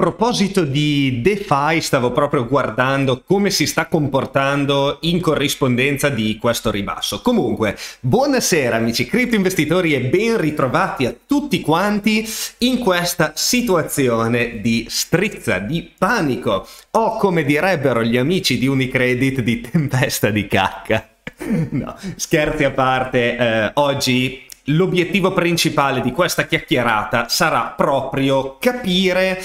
proposito di DeFi, stavo proprio guardando come si sta comportando in corrispondenza di questo ribasso. Comunque, buonasera amici cripto investitori e ben ritrovati a tutti quanti in questa situazione di strizza, di panico o come direbbero gli amici di Unicredit di tempesta di cacca. No, scherzi a parte, eh, oggi l'obiettivo principale di questa chiacchierata sarà proprio capire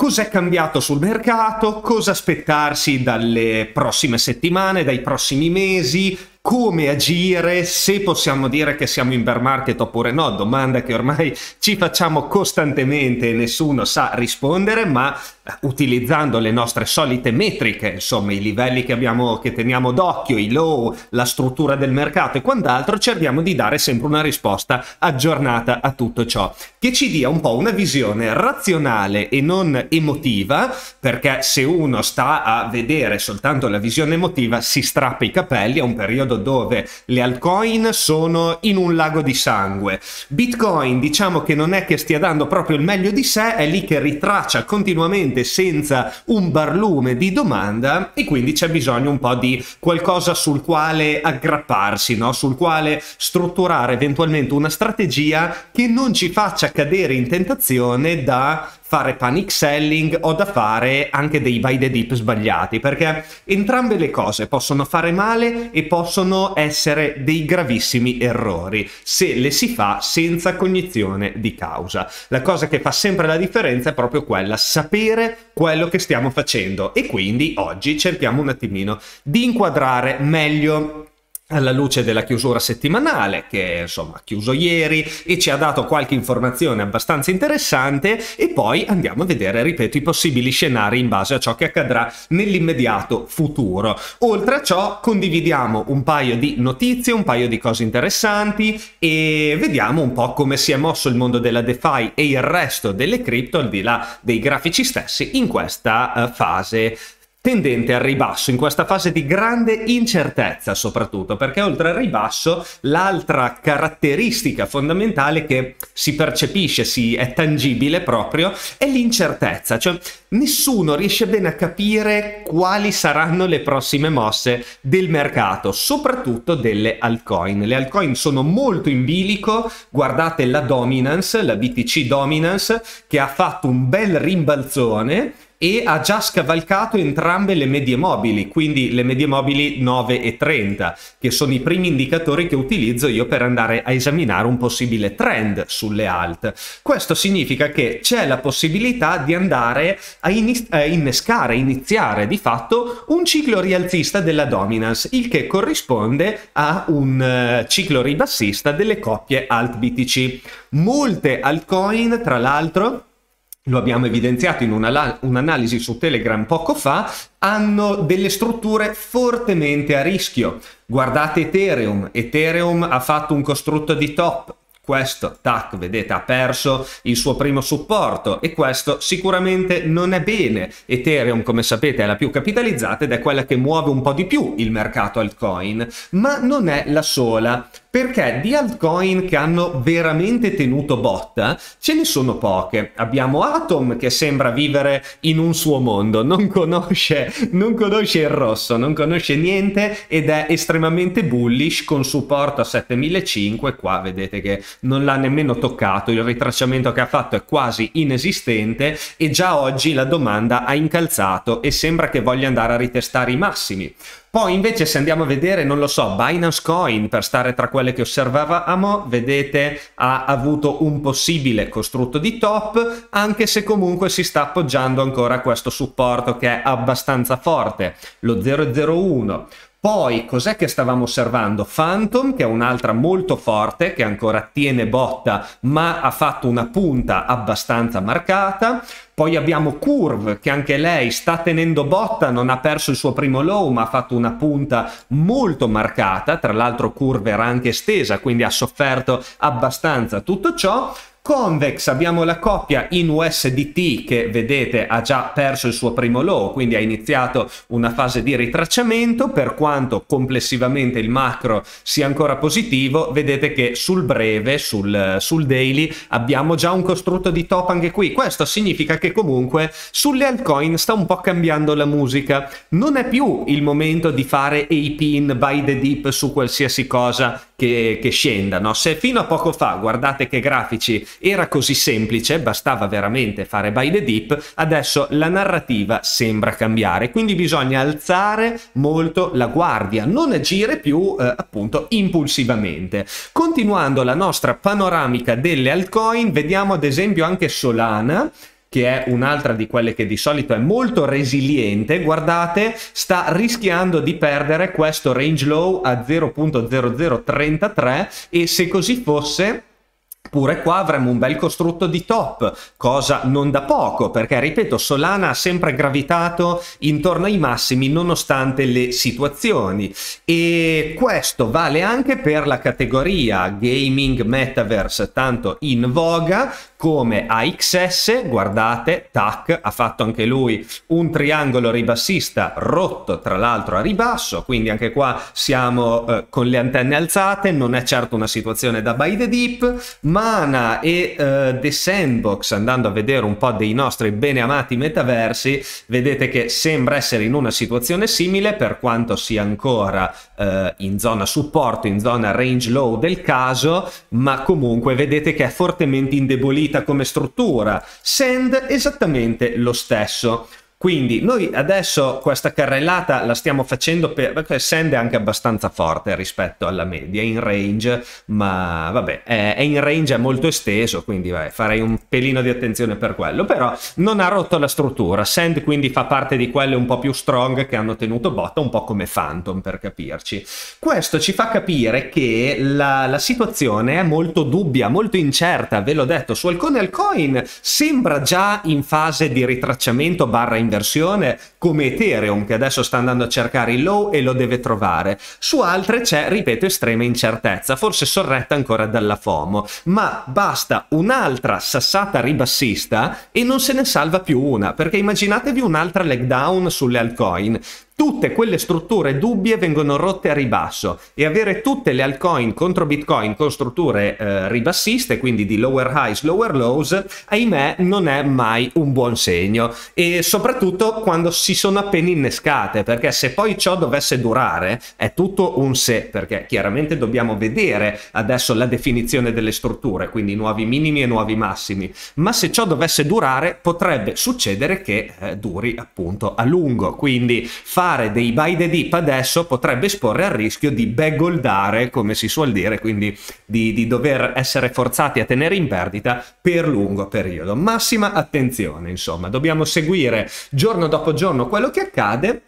cos'è cambiato sul mercato, cosa aspettarsi dalle prossime settimane, dai prossimi mesi, come agire, se possiamo dire che siamo in bear market oppure no, domanda che ormai ci facciamo costantemente e nessuno sa rispondere, ma utilizzando le nostre solite metriche, insomma i livelli che, abbiamo, che teniamo d'occhio, i low, la struttura del mercato e quant'altro, cerchiamo di dare sempre una risposta aggiornata a tutto ciò, che ci dia un po' una visione razionale e non emotiva, perché se uno sta a vedere soltanto la visione emotiva si strappa i capelli a un periodo dove le altcoin sono in un lago di sangue. Bitcoin diciamo che non è che stia dando proprio il meglio di sé, è lì che ritraccia continuamente grande senza un barlume di domanda e quindi c'è bisogno un po' di qualcosa sul quale aggrapparsi, no? sul quale strutturare eventualmente una strategia che non ci faccia cadere in tentazione da fare panic selling o da fare anche dei buy the dip sbagliati, perché entrambe le cose possono fare male e possono essere dei gravissimi errori se le si fa senza cognizione di causa. La cosa che fa sempre la differenza è proprio quella, sapere quello che stiamo facendo e quindi oggi cerchiamo un attimino di inquadrare meglio alla luce della chiusura settimanale che insomma ha chiuso ieri e ci ha dato qualche informazione abbastanza interessante e poi andiamo a vedere ripeto i possibili scenari in base a ciò che accadrà nell'immediato futuro oltre a ciò condividiamo un paio di notizie un paio di cose interessanti e vediamo un po' come si è mosso il mondo della DeFi e il resto delle cripto al di là dei grafici stessi in questa eh, fase tendente al ribasso in questa fase di grande incertezza soprattutto perché oltre al ribasso l'altra caratteristica fondamentale che si percepisce, si è tangibile proprio è l'incertezza, cioè nessuno riesce bene a capire quali saranno le prossime mosse del mercato, soprattutto delle altcoin. Le altcoin sono molto in bilico, guardate la dominance, la BTC dominance che ha fatto un bel rimbalzone e ha già scavalcato entrambe le medie mobili, quindi le medie mobili 9 e 30, che sono i primi indicatori che utilizzo io per andare a esaminare un possibile trend sulle alt. Questo significa che c'è la possibilità di andare a, in a innescare, iniziare di fatto un ciclo rialzista della dominance, il che corrisponde a un uh, ciclo ribassista delle coppie alt BTC. Molte altcoin, tra l'altro, lo abbiamo evidenziato in un'analisi su Telegram poco fa, hanno delle strutture fortemente a rischio. Guardate Ethereum, Ethereum ha fatto un costrutto di top, questo, tac, vedete, ha perso il suo primo supporto e questo sicuramente non è bene. Ethereum, come sapete, è la più capitalizzata ed è quella che muove un po' di più il mercato altcoin, ma non è la sola perché di altcoin che hanno veramente tenuto botta ce ne sono poche. Abbiamo Atom che sembra vivere in un suo mondo, non conosce, non conosce il rosso, non conosce niente ed è estremamente bullish con supporto a 7500. Qua vedete che non l'ha nemmeno toccato, il ritracciamento che ha fatto è quasi inesistente e già oggi la domanda ha incalzato e sembra che voglia andare a ritestare i massimi. Poi invece se andiamo a vedere, non lo so, Binance Coin, per stare tra quelle che osservavamo, vedete ha avuto un possibile costrutto di top, anche se comunque si sta appoggiando ancora a questo supporto che è abbastanza forte, lo 001. Poi cos'è che stavamo osservando? Phantom, che è un'altra molto forte, che ancora tiene botta, ma ha fatto una punta abbastanza marcata. Poi abbiamo Curve, che anche lei sta tenendo botta, non ha perso il suo primo low, ma ha fatto una punta molto marcata. Tra l'altro Curve era anche estesa, quindi ha sofferto abbastanza tutto ciò. Convex abbiamo la coppia in USDT che vedete ha già perso il suo primo low, quindi ha iniziato una fase di ritracciamento, per quanto complessivamente il macro sia ancora positivo, vedete che sul breve, sul, sul daily, abbiamo già un costrutto di top anche qui. Questo significa che comunque sulle altcoin sta un po' cambiando la musica. Non è più il momento di fare AP in by the deep su qualsiasi cosa che, che scenda. No? Se fino a poco fa, guardate che grafici, era così semplice, bastava veramente fare by the deep, adesso la narrativa sembra cambiare, quindi bisogna alzare molto la guardia, non agire più eh, appunto impulsivamente. Continuando la nostra panoramica delle altcoin, vediamo ad esempio anche Solana che è un'altra di quelle che di solito è molto resiliente, guardate, sta rischiando di perdere questo range low a 0.0033 e se così fosse Pure qua avremo un bel costrutto di top, cosa non da poco, perché ripeto, Solana ha sempre gravitato intorno ai massimi nonostante le situazioni. E questo vale anche per la categoria gaming metaverse, tanto in voga, come AXS, guardate, tac, ha fatto anche lui un triangolo ribassista rotto tra l'altro a ribasso, quindi anche qua siamo eh, con le antenne alzate, non è certo una situazione da by the deep, Mana e eh, The Sandbox, andando a vedere un po' dei nostri bene amati metaversi, vedete che sembra essere in una situazione simile per quanto sia ancora eh, in zona supporto, in zona range low del caso, ma comunque vedete che è fortemente indebolito definita come struttura, Sand esattamente lo stesso. Quindi noi adesso questa carrellata la stiamo facendo per, perché Sand è anche abbastanza forte rispetto alla media, è in range, ma vabbè, è, è in range, è molto esteso, quindi vabbè, farei un pelino di attenzione per quello, però non ha rotto la struttura. Sand quindi fa parte di quelle un po' più strong che hanno tenuto botta, un po' come Phantom per capirci. Questo ci fa capire che la, la situazione è molto dubbia, molto incerta, ve l'ho detto, su Alcone Alcoin sembra già in fase di ritracciamento barra in inversione come Ethereum che adesso sta andando a cercare il low e lo deve trovare. Su altre c'è, ripeto, estrema incertezza, forse sorretta ancora dalla FOMO, ma basta un'altra sassata ribassista e non se ne salva più una, perché immaginatevi un'altra leg down sulle altcoin tutte quelle strutture dubbie vengono rotte a ribasso e avere tutte le altcoin contro Bitcoin con strutture eh, ribassiste, quindi di lower highs, lower lows, ahimè non è mai un buon segno e soprattutto quando si sono appena innescate, perché se poi ciò dovesse durare è tutto un se, perché chiaramente dobbiamo vedere adesso la definizione delle strutture, quindi nuovi minimi e nuovi massimi, ma se ciò dovesse durare potrebbe succedere che eh, duri appunto a lungo, quindi fare fare dei buy the dip adesso potrebbe esporre al rischio di begoldare, come si suol dire, quindi di, di dover essere forzati a tenere in perdita per lungo periodo. Massima attenzione, insomma, dobbiamo seguire giorno dopo giorno quello che accade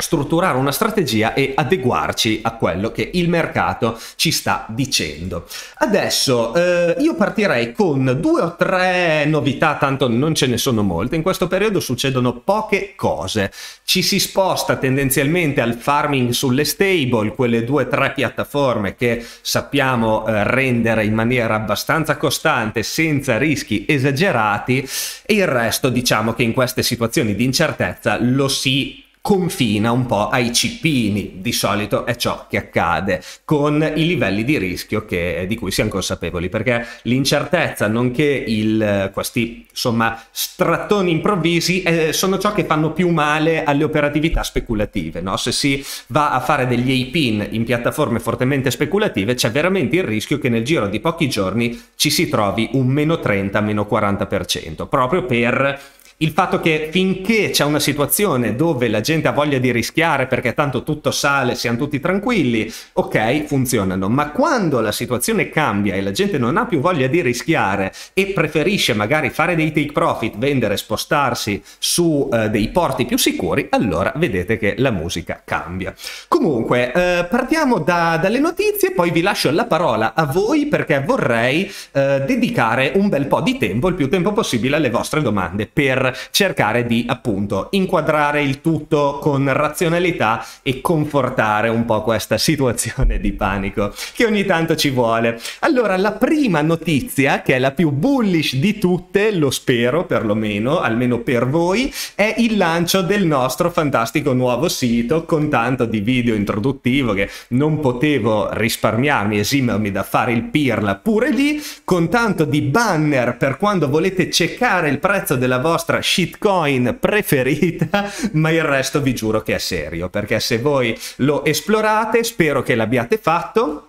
strutturare una strategia e adeguarci a quello che il mercato ci sta dicendo. Adesso eh, io partirei con due o tre novità, tanto non ce ne sono molte, in questo periodo succedono poche cose, ci si sposta tendenzialmente al farming sulle stable, quelle due o tre piattaforme che sappiamo eh, rendere in maniera abbastanza costante, senza rischi esagerati e il resto diciamo che in queste situazioni di incertezza lo si confina un po' ai cipini, di solito è ciò che accade, con i livelli di rischio che, di cui siamo consapevoli, perché l'incertezza, nonché il, questi insomma, strattoni improvvisi, eh, sono ciò che fanno più male alle operatività speculative. No? Se si va a fare degli A-pin in piattaforme fortemente speculative, c'è veramente il rischio che nel giro di pochi giorni ci si trovi un meno 30, 40%, proprio per il fatto che finché c'è una situazione dove la gente ha voglia di rischiare perché tanto tutto sale, siamo tutti tranquilli, ok, funzionano, ma quando la situazione cambia e la gente non ha più voglia di rischiare e preferisce magari fare dei take profit, vendere, spostarsi su eh, dei porti più sicuri, allora vedete che la musica cambia. Comunque, eh, partiamo da, dalle notizie, poi vi lascio la parola a voi perché vorrei eh, dedicare un bel po' di tempo, il più tempo possibile, alle vostre domande per cercare di appunto inquadrare il tutto con razionalità e confortare un po' questa situazione di panico che ogni tanto ci vuole. Allora, la prima notizia, che è la più bullish di tutte, lo spero perlomeno, almeno per voi, è il lancio del nostro fantastico nuovo sito con tanto di video introduttivo che non potevo risparmiarmi, esimermi da fare il pirla pure lì, con tanto di banner per quando volete cercare il prezzo della vostra shitcoin preferita, ma il resto vi giuro che è serio, perché se voi lo esplorate, spero che l'abbiate fatto,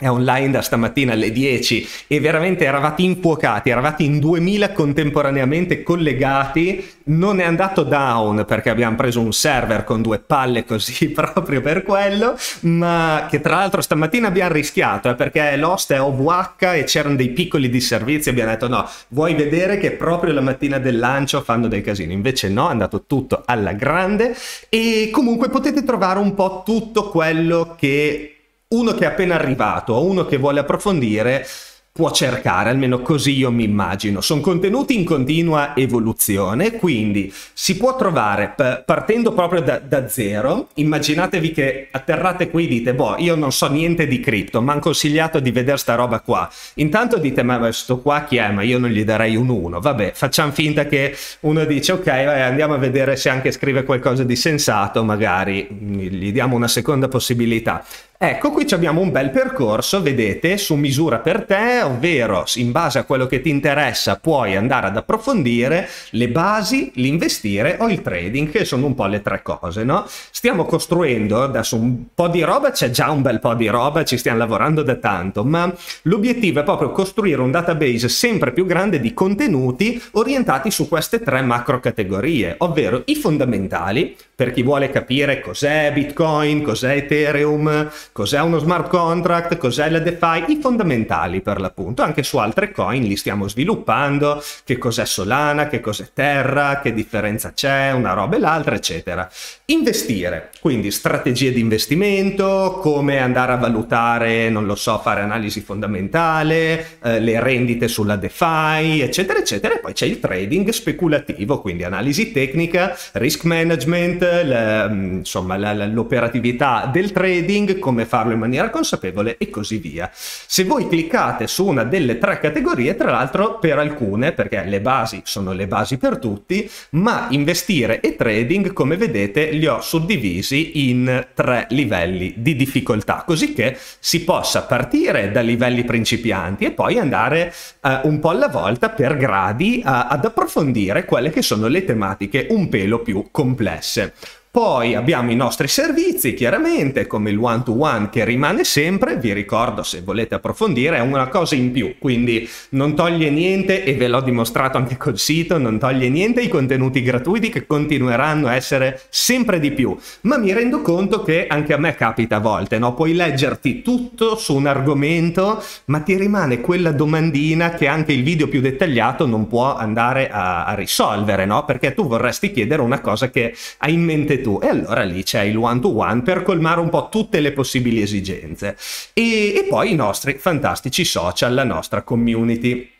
è online da stamattina alle 10 e veramente eravate infuocati, eravate in 2000 contemporaneamente collegati, non è andato down perché abbiamo preso un server con due palle così proprio per quello, ma che tra l'altro stamattina abbiamo rischiato eh, perché l'host è OVH e c'erano dei piccoli disservizi, abbiamo detto no, vuoi vedere che proprio la mattina del lancio fanno del casino, invece no, è andato tutto alla grande e comunque potete trovare un po' tutto quello che uno che è appena arrivato o uno che vuole approfondire può cercare, almeno così io mi immagino. Sono contenuti in continua evoluzione, quindi si può trovare partendo proprio da, da, zero. Immaginatevi che atterrate qui e dite, boh, io non so niente di cripto, mi hanno consigliato di vedere sta roba qua. Intanto dite, ma questo qua chi è? Ma io non gli darei un 1. Vabbè, facciamo finta che uno dice, ok, vai, andiamo a vedere se anche scrive qualcosa di sensato, magari gli diamo una seconda possibilità. Ecco, qui abbiamo un bel percorso, vedete, su misura per te, ovvero in base a quello che ti interessa puoi andare ad approfondire le basi, l'investire o il trading, che sono un po' le tre cose, no? Stiamo costruendo adesso un po' di roba, c'è già un bel po' di roba, ci stiamo lavorando da tanto, ma l'obiettivo è proprio costruire un database sempre più grande di contenuti orientati su queste tre macro categorie, ovvero i fondamentali, per chi vuole capire cos'è Bitcoin, cos'è Ethereum, cos'è uno smart contract, cos'è la DeFi, i fondamentali per l'appunto, anche su altre coin li stiamo sviluppando, che cos'è Solana, che cos'è Terra, che differenza c'è, una roba e l'altra, eccetera. Investire, quindi strategie di investimento, come andare a valutare, non lo so, fare analisi fondamentale, eh, le rendite sulla DeFi, eccetera, eccetera, e poi c'è il trading speculativo, quindi analisi tecnica, risk management, la, mm, insomma la, la, l'operatività del trading, come come farlo in maniera consapevole e così via. Se voi cliccate su una delle tre categorie, tra l'altro per alcune, perché le basi sono le basi per tutti, ma investire e trading, come vedete, li ho suddivisi in tre livelli di difficoltà, così che si possa partire da livelli principianti e poi andare eh, un po' alla volta per gradi a, ad approfondire quelle che sono le tematiche un pelo più complesse. Poi abbiamo i nostri servizi, chiaramente, come il one-to-one one che rimane sempre, vi ricordo se volete approfondire, è una cosa in più, quindi non toglie niente, e ve l'ho dimostrato anche col sito, non toglie niente i contenuti gratuiti che continueranno a essere sempre di più, ma mi rendo conto che anche a me capita a volte, no? puoi leggerti tutto su un argomento, ma ti rimane quella domandina che anche il video più dettagliato non può andare a, a risolvere, no? perché tu vorresti chiedere una cosa che hai in mente tu. E allora lì c'è il one to one per colmare un po' tutte le possibili esigenze. E, e poi i nostri fantastici social, la nostra community.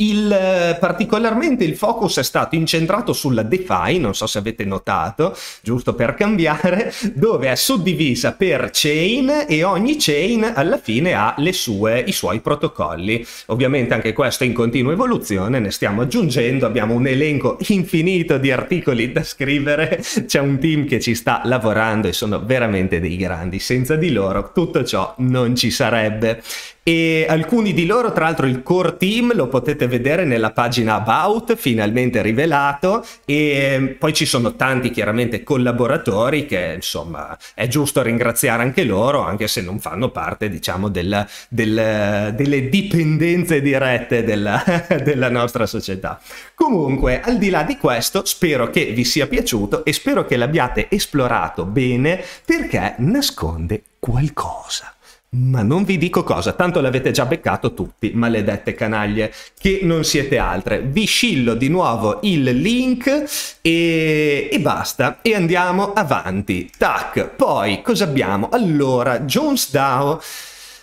Il, eh, particolarmente il focus è stato incentrato sulla DeFi, non so se avete notato, giusto per cambiare, dove è suddivisa per chain e ogni chain alla fine ha sue, i suoi protocolli. Ovviamente anche questo è in continua evoluzione, ne stiamo aggiungendo, abbiamo un elenco infinito di articoli da scrivere, c'è un team che ci sta lavorando e sono veramente dei grandi, senza di loro tutto ciò non ci sarebbe. E alcuni di loro, tra l'altro il core team lo potete vedere nella pagina About, finalmente rivelato, e ehm, poi ci sono tanti chiaramente collaboratori che insomma è giusto ringraziare anche loro, anche se non fanno parte diciamo del, del, delle dipendenze dirette della, della nostra società. Comunque, al di là di questo, spero che vi sia piaciuto e spero che l'abbiate esplorato bene perché nasconde qualcosa. Ma non vi dico cosa, tanto l'avete già beccato tutti, maledette canaglie, che non siete altre. Vi scillo di nuovo il link e, e basta, e andiamo avanti. Tac, poi cosa abbiamo? Allora, Jones DAO...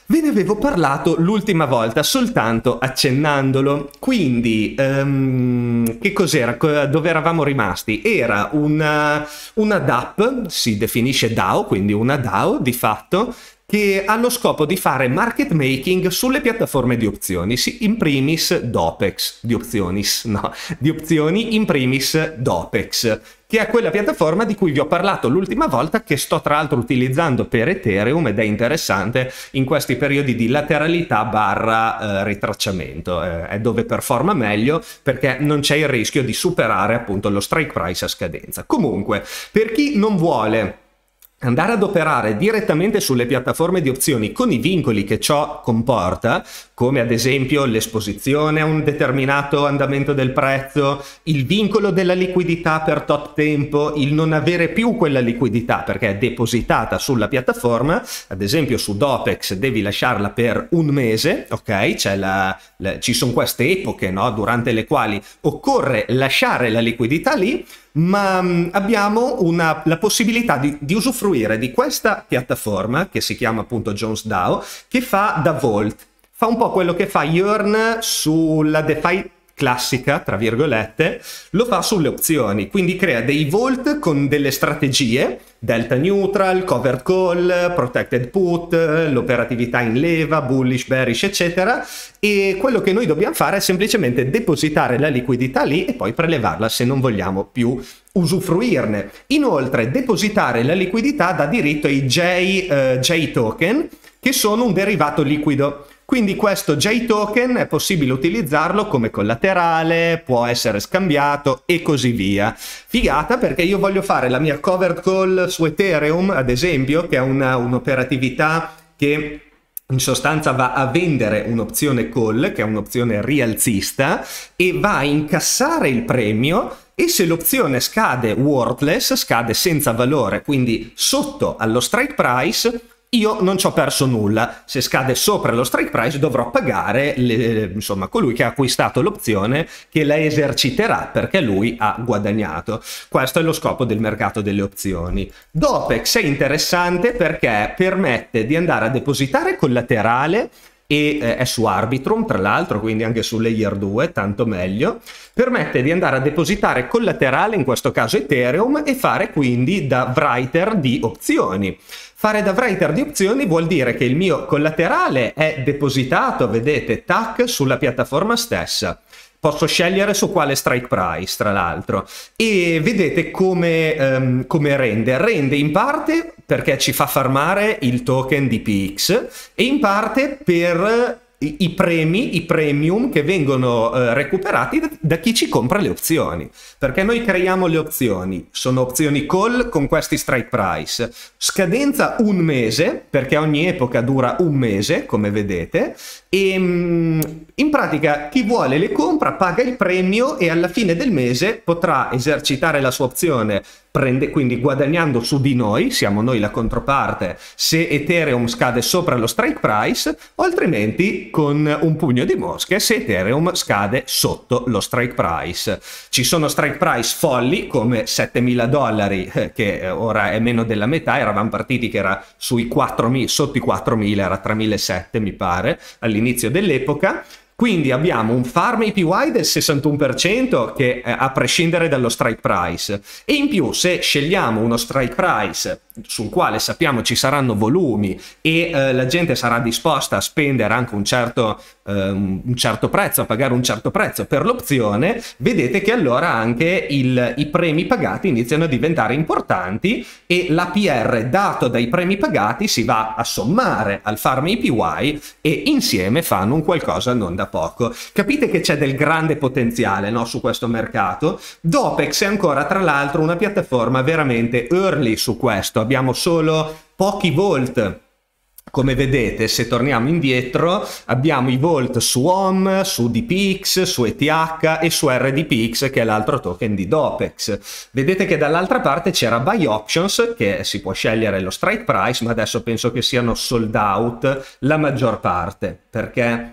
Ve ne avevo parlato l'ultima volta soltanto accennandolo, quindi um, che cos'era, dove eravamo rimasti? Era una, una DAP, si definisce DAO, quindi una DAO di fatto, che ha lo scopo di fare market making sulle piattaforme di opzioni, in primis Dopex, di opzioni, no, di opzioni in primis Dopex, che è quella piattaforma di cui vi ho parlato l'ultima volta, che sto tra l'altro utilizzando per Ethereum ed è interessante in questi periodi di lateralità barra eh, ritracciamento, eh, è dove performa meglio perché non c'è il rischio di superare appunto lo strike price a scadenza. Comunque, per chi non vuole andare ad operare direttamente sulle piattaforme di opzioni con i vincoli che ciò comporta, come ad esempio l'esposizione a un determinato andamento del prezzo, il vincolo della liquidità per tot tempo, il non avere più quella liquidità perché è depositata sulla piattaforma, ad esempio su Dopex devi lasciarla per un mese, ok? La, la, ci sono queste epoche no? durante le quali occorre lasciare la liquidità lì, ma mm, abbiamo una, la possibilità di, di, usufruire di questa piattaforma che si chiama appunto Jones DAO che fa da Vault. Fa un po' quello che fa Yearn sulla DeFi classica, tra virgolette, lo fa sulle opzioni, quindi crea dei volt con delle strategie, delta neutral, covered call, protected put, l'operatività in leva, bullish, bearish, eccetera, e quello che noi dobbiamo fare è semplicemente depositare la liquidità lì e poi prelevarla se non vogliamo più usufruirne. Inoltre, depositare la liquidità dà diritto ai J, uh, J token, che sono un derivato liquido. Quindi questo J-token è possibile utilizzarlo come collaterale, può essere scambiato e così via. Figata perché io voglio fare la mia covered call su Ethereum, ad esempio, che è un'operatività che in sostanza va a vendere un'opzione call, che è un'opzione rialzista, e va a incassare il premio e se l'opzione scade worthless, scade senza valore, quindi sotto allo strike price, io non ci ho perso nulla. Se scade sopra lo strike price dovrò pagare le, insomma, colui che ha acquistato l'opzione che la eserciterà perché lui ha guadagnato. Questo è lo scopo del mercato delle opzioni. Dopex è interessante perché permette di andare a depositare collaterale e eh, è su Arbitrum tra l'altro quindi anche su Layer 2 tanto meglio permette di andare a depositare collaterale in questo caso Ethereum e fare quindi da writer di opzioni Fare da writer di opzioni vuol dire che il mio collaterale è depositato, vedete, tac, sulla piattaforma stessa. Posso scegliere su quale strike price, tra l'altro. E vedete come, um, come, rende. Rende in parte perché ci fa farmare il token di PX e in parte per i, i premi, i premium che vengono eh, recuperati da, da, chi ci compra le opzioni. Perché noi creiamo le opzioni, sono opzioni call con questi strike price. Scadenza un mese, perché ogni epoca dura un mese, come vedete, e ehm, in pratica chi vuole le compra, paga il premio e alla fine del mese potrà esercitare la sua opzione, prende, quindi guadagnando su di noi, siamo noi la controparte, se Ethereum scade sopra lo strike price, o altrimenti con un pugno di mosche se Ethereum scade sotto lo strike price. Ci sono strike price folli come 7.000 dollari, eh, che eh, ora è meno della metà, eravamo partiti che era sotto i 4.000, era 3.700 mi pare all'inizio dall'inizio dell'epoca. Quindi abbiamo un farm APY del 61% che eh, a prescindere dallo strike price e in più se scegliamo uno strike price sul quale sappiamo ci saranno volumi e eh, la gente sarà disposta a spendere anche un certo, eh, un certo, prezzo, a pagare un certo prezzo per l'opzione, vedete che allora anche il, i premi pagati iniziano a diventare importanti e l'APR dato dai premi pagati si va a sommare al farm APY e insieme fanno un qualcosa non da poco. Capite che c'è del grande potenziale no, su questo mercato? Dopex è ancora tra l'altro una piattaforma veramente early su questo abbiamo solo pochi volt come vedete se torniamo indietro abbiamo i volt su OM, su DPX, su ETH e su RDPX che è l'altro token di DOPEX. Vedete che dall'altra parte c'era Buy Options che si può scegliere lo strike price ma adesso penso che siano sold out la maggior parte perché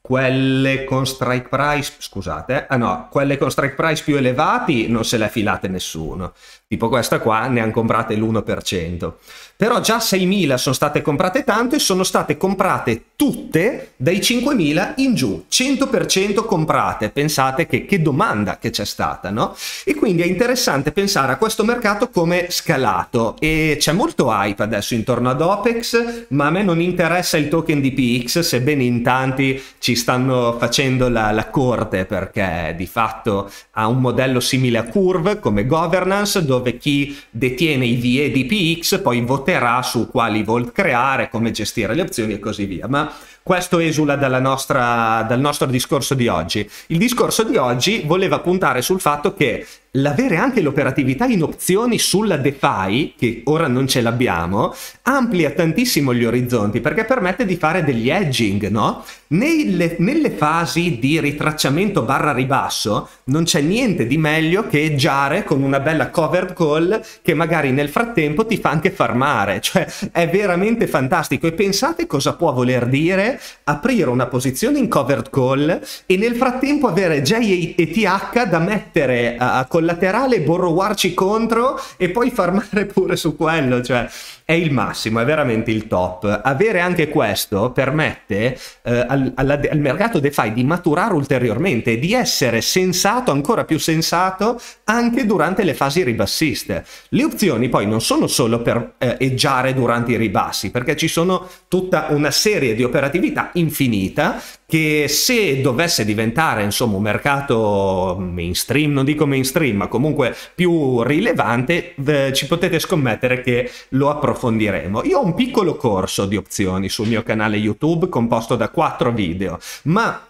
quelle con strike price, scusate, ah no, quelle con strike price più elevati non se le ha filate nessuno tipo questa qua, ne hanno comprate l'1%. Però già 6.000 sono state comprate tanto e sono state comprate tutte dai 5.000 in giù, 100% comprate. Pensate che, che domanda che c'è stata, no? E quindi è interessante pensare a questo mercato come scalato e c'è molto hype adesso intorno ad OPEX, ma a me non interessa il token di PX, sebbene in tanti ci stanno facendo la, la corte perché di fatto ha un modello simile a Curve come governance dove dove chi detiene i VE di PX poi voterà su quali volt creare, come gestire le opzioni e così via. Ma questo esula nostra, dal nostro discorso di oggi. Il discorso di oggi voleva puntare sul fatto che l'avere anche l'operatività in opzioni sulla DeFi, che ora non ce l'abbiamo, amplia tantissimo gli orizzonti perché permette di fare degli edging, no? Nelle, nelle fasi di ritracciamento barra ribasso non c'è niente di meglio che eggiare con una bella covered call che magari nel frattempo ti fa anche farmare, cioè è veramente fantastico e pensate cosa può voler dire aprire una posizione in covered call e nel frattempo avere JETH da mettere a, a collaterale, borrowarci contro e poi farmare pure su quello, cioè è il massimo, è veramente il top. Avere anche questo permette eh, al, alla, al mercato DeFi di maturare ulteriormente, di essere sensato, ancora più sensato, anche durante le fasi ribassiste. Le opzioni poi non sono solo per eh, eggiare durante i ribassi, perché ci sono tutta una serie di operatività infinita che se dovesse diventare insomma un mercato mainstream, non dico mainstream, ma comunque più rilevante, eh, ci potete scommettere che lo approfondiremo. Io ho un piccolo corso di opzioni sul mio canale YouTube composto da quattro video, ma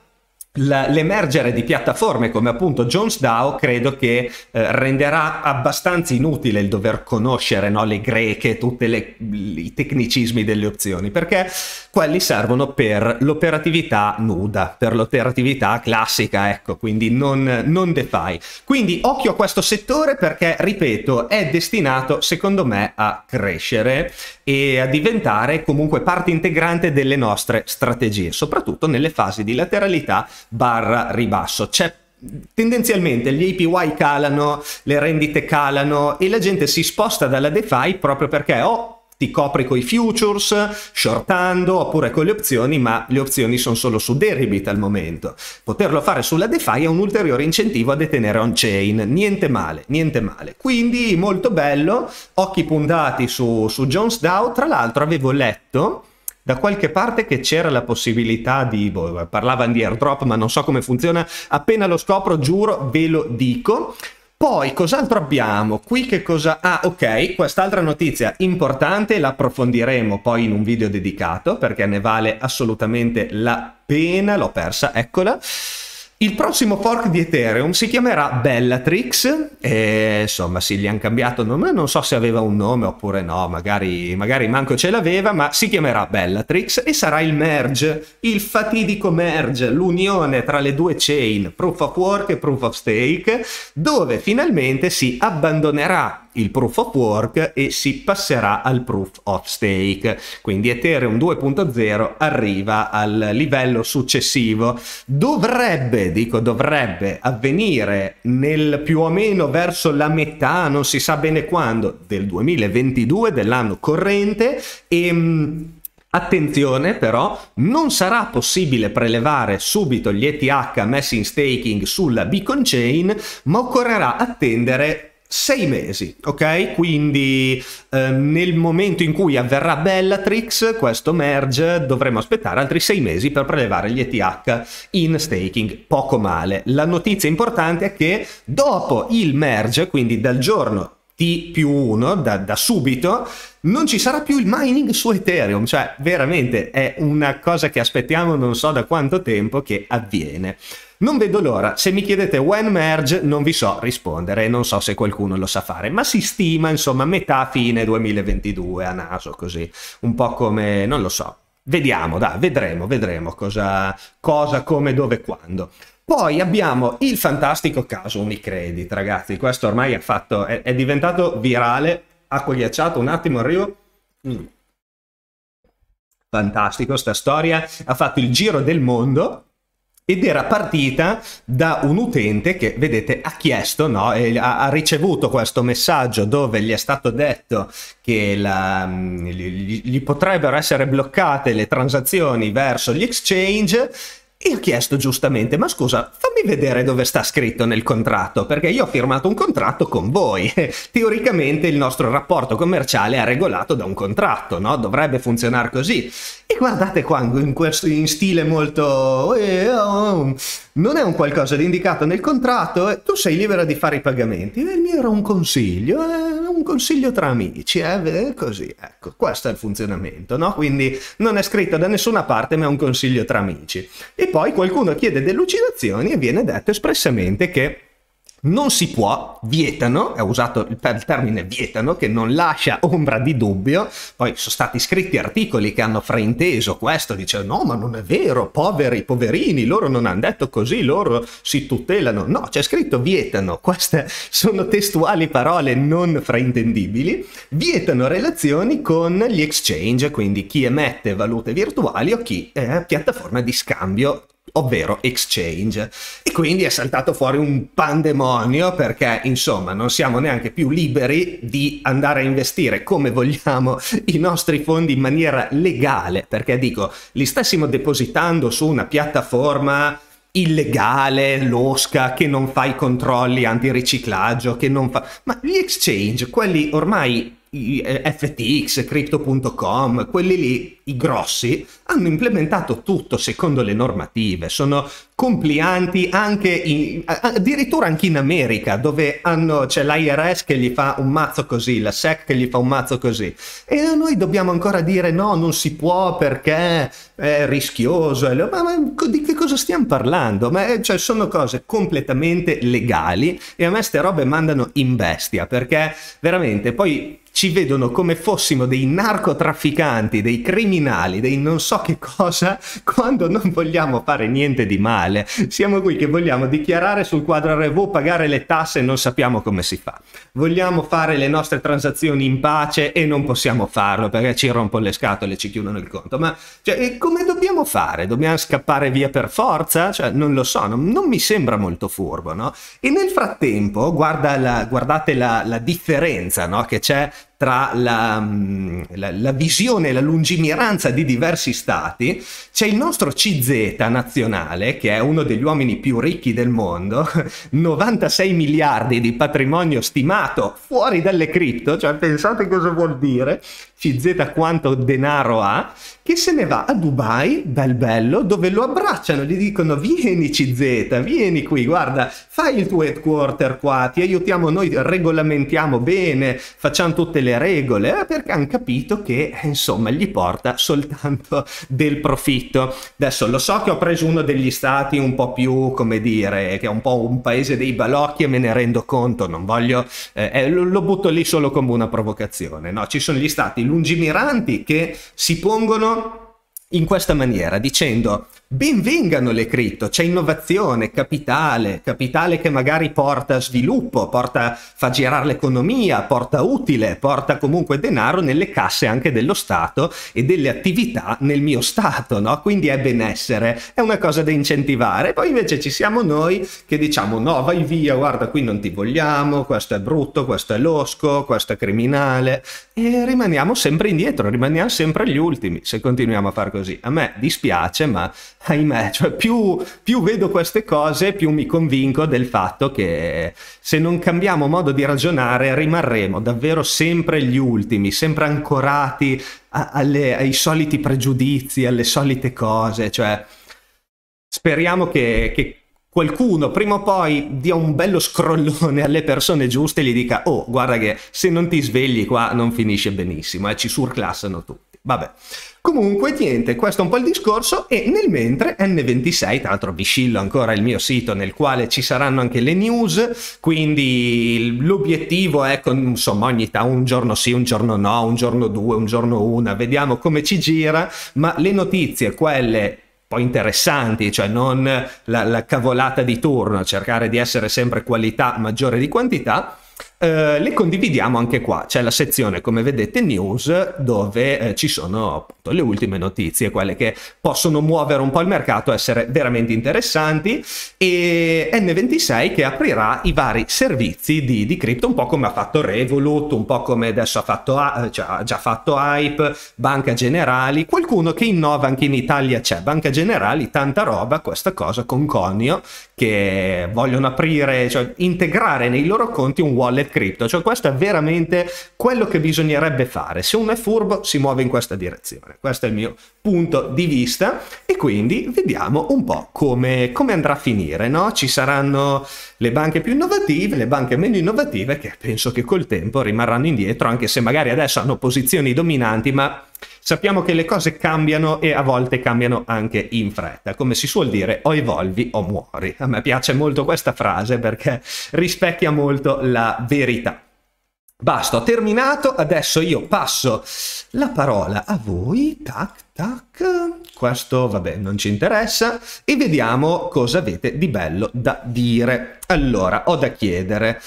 l'emergere di piattaforme come appunto Jones DAO credo che eh, renderà abbastanza inutile il dover conoscere no, le greche, tutti i tecnicismi delle opzioni, perché quelli servono per l'operatività nuda, per l'operatività classica, ecco, quindi non, non DeFi. Quindi occhio a questo settore perché, ripeto, è destinato secondo me a crescere e a diventare comunque parte integrante delle nostre strategie, soprattutto nelle fasi di lateralità barra ribasso. C'è tendenzialmente gli APY calano, le rendite calano e la gente si sposta dalla DeFi proprio perché o ti copri con i futures, shortando oppure con le opzioni, ma le opzioni sono solo su Deribit al momento. Poterlo fare sulla DeFi è un ulteriore incentivo a detenere on-chain, niente male, niente male. Quindi molto bello, occhi puntati su, su Jones DAO, tra l'altro avevo letto da qualche parte che c'era la possibilità di, boh, parlavano di airdrop ma non so come funziona, appena lo scopro giuro ve lo dico. Poi cos'altro abbiamo? Qui che cosa... Ah ok, quest'altra notizia importante la approfondiremo poi in un video dedicato perché ne vale assolutamente la pena, l'ho persa, eccola. Il prossimo fork di Ethereum si chiamerà Bellatrix, e, insomma sì, gli hanno cambiato nome, non so se aveva un nome oppure no, magari, magari manco ce l'aveva, ma si chiamerà Bellatrix e sarà il merge, il fatidico merge, l'unione tra le due chain, Proof of Work e Proof of Stake, dove finalmente si abbandonerà il proof of work e si passerà al proof of stake. Quindi Ethereum 2.0 arriva al livello successivo. Dovrebbe, dico dovrebbe, avvenire nel più o meno verso la metà, non si sa bene quando, del 2022, dell'anno corrente e... Ehm, attenzione però, non sarà possibile prelevare subito gli ETH messi in staking sulla Beacon Chain, ma occorrerà attendere sei mesi, ok? Quindi eh, nel momento in cui avverrà Bellatrix, questo merge, dovremo aspettare altri sei mesi per prelevare gli ETH in staking, poco male. La notizia importante è che dopo il merge, quindi dal giorno più 1 da, da subito, non ci sarà più il mining su Ethereum, cioè veramente è una cosa che aspettiamo non so da quanto tempo che avviene. Non vedo l'ora, se mi chiedete when merge non vi so rispondere, non so se qualcuno lo sa fare, ma si stima insomma metà fine 2022 a naso così, un po' come, non lo so, vediamo, dai, vedremo, vedremo cosa, cosa come, dove, quando. Poi abbiamo il fantastico caso Unicredit, ragazzi, questo ormai è, fatto, è, è diventato virale, accogliacciato, un attimo arrivo. Mm. Fantastico, sta storia ha fatto il giro del mondo ed era partita da un utente che, vedete, ha chiesto, no, ha, ricevuto questo messaggio dove gli è stato detto che la, mm, gli, gli potrebbero essere bloccate le transazioni verso gli exchange e ho chiesto giustamente, ma scusa, fammi vedere dove sta scritto nel contratto, perché io ho firmato un contratto con voi. Teoricamente il nostro rapporto commerciale è regolato da un contratto, no? Dovrebbe funzionare così. E guardate qua, in, questo, in stile molto... Eh, oh, non è un qualcosa di indicato nel contratto, eh, tu sei libera di fare i pagamenti. Il mio era un consiglio, eh, un consiglio tra amici, eh, così, ecco, questo è il funzionamento, no? Quindi non è scritto da nessuna parte, ma è un consiglio tra amici. E poi qualcuno chiede delucidazioni e viene detto espressamente che non si può, vietano, è usato il termine vietano che non lascia ombra di dubbio, poi sono stati scritti articoli che hanno frainteso questo, dice no ma non è vero, poveri, poverini, loro non hanno detto così, loro si tutelano, no c'è scritto vietano, queste sono testuali parole non fraintendibili, vietano relazioni con gli exchange, quindi chi emette valute virtuali o chi è piattaforma di scambio ovvero Exchange. E quindi è saltato fuori un pandemonio perché, insomma, non siamo neanche più liberi di andare a investire come vogliamo i nostri fondi in maniera legale, perché dico, li stessimo depositando su una piattaforma illegale, losca, che non fa i controlli antiriciclaggio, che non fa... Ma gli exchange, quelli ormai eh, FTX, crypto.com, quelli lì, i grossi, hanno implementato tutto secondo le normative, sono complianti anche in, addirittura anche in America dove hanno, c'è l'IRS che gli fa un mazzo così, la SEC che gli fa un mazzo così e noi dobbiamo ancora dire no, non si può perché è rischioso, ma, ma di che cosa stiamo parlando? Ma, eh, cioè, sono cose completamente legali e a me queste robe mandano in bestia perché veramente poi ci vedono come fossimo dei narcotrafficanti, dei criminali, dei non so che cosa, quando non vogliamo fare niente di male. Siamo qui che vogliamo dichiarare sul quadro RV, pagare le tasse e non sappiamo come si fa. Vogliamo fare le nostre transazioni in pace e non possiamo farlo perché ci rompono le scatole, e ci chiudono il conto. Ma cioè, come dobbiamo fare? Dobbiamo scappare via per forza? Cioè, non lo so, non, non mi sembra molto furbo, no? E nel frattempo, guarda la, guardate la, la differenza no? che c'è tra la, mm, la, la, visione e la lungimiranza di diversi stati, c'è il nostro CZ nazionale, che è uno degli uomini più ricchi del mondo, 96 miliardi di patrimonio stimato fuori dalle cripto, cioè pensate cosa vuol dire, CZ quanto denaro ha, che se ne va a Dubai, bel bello, dove lo abbracciano, gli dicono vieni CZ, vieni qui, guarda, fai il tuo headquarter qua, ti aiutiamo noi, regolamentiamo bene, facciamo tutte le delle regole eh, perché hanno capito che eh, insomma gli porta soltanto del profitto. Adesso lo so che ho preso uno degli stati un po' più, come dire, che è un po' un paese dei balocchi e me ne rendo conto, non voglio, eh, eh lo butto lì solo come una provocazione, no? Ci sono gli stati lungimiranti che si pongono in questa maniera dicendo benvengano le cripto, c'è innovazione, capitale, capitale che magari porta sviluppo, porta, fa girare l'economia, porta utile, porta comunque denaro nelle casse anche dello Stato e delle attività nel mio Stato, no? Quindi è benessere, è una cosa da incentivare. Poi invece ci siamo noi che diciamo no, vai via, guarda qui non ti vogliamo, questo è brutto, questo è losco, questo è criminale e rimaniamo sempre indietro, rimaniamo sempre gli ultimi se continuiamo a far così. A me dispiace, ma ahimè, cioè più, più, vedo queste cose, più mi convinco del fatto che se non cambiamo modo di ragionare rimarremo davvero sempre gli ultimi, sempre ancorati a, alle, ai soliti pregiudizi, alle solite cose. Cioè, speriamo che, che qualcuno prima o poi dia un bello scrollone alle persone giuste e gli dica, oh, guarda che se non ti svegli qua non finisce benissimo, eh, ci surclassano tutti. Vabbè. Comunque, niente, questo è un po' il discorso e nel mentre N26, tra l'altro vi scillo ancora il mio sito nel quale ci saranno anche le news, quindi l'obiettivo è, con, insomma, ogni tanto un giorno sì, un giorno no, un giorno due, un giorno una, vediamo come ci gira, ma le notizie, quelle interessanti, cioè non la, la, cavolata di turno, cercare di essere sempre qualità maggiore di quantità. Eh, le condividiamo anche qua. C'è la sezione, come vedete, news, dove eh, ci sono appunto, le ultime notizie, quelle che possono muovere un po' il mercato, essere veramente interessanti. E N26 che aprirà i vari servizi di, di cripto, un po' come ha fatto Revolut, un po' come adesso ha fatto, eh, cioè, ha già fatto Hype, Banca Generali, qualcuno che innova anche in Italia c'è, Banca Generali, tanta roba, questa cosa con Conio, che vogliono aprire, cioè integrare nei loro conti un wallet cripto, cioè questo è veramente quello che bisognerebbe fare, se uno è furbo si muove in questa direzione, questo è il mio punto di vista e quindi vediamo un po' come, come andrà a finire, no? ci saranno le banche più innovative, le banche meno innovative che penso che col tempo rimarranno indietro anche se magari adesso hanno posizioni dominanti ma Sappiamo che le cose cambiano e a volte cambiano anche in fretta, come si suol dire o evolvi o muori. A me piace molto questa frase perché rispecchia molto la verità. Basta, ho terminato, adesso io passo la parola a voi, tac tac, questo vabbè non ci interessa e vediamo cosa avete di bello da dire. Allora, ho da chiedere,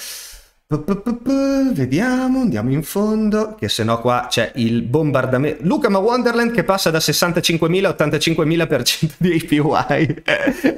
Vediamo, andiamo in fondo, che se no qua c'è il bombardamento. Luca, ma Wonderland che passa da 65.000 a 85.000% di APY.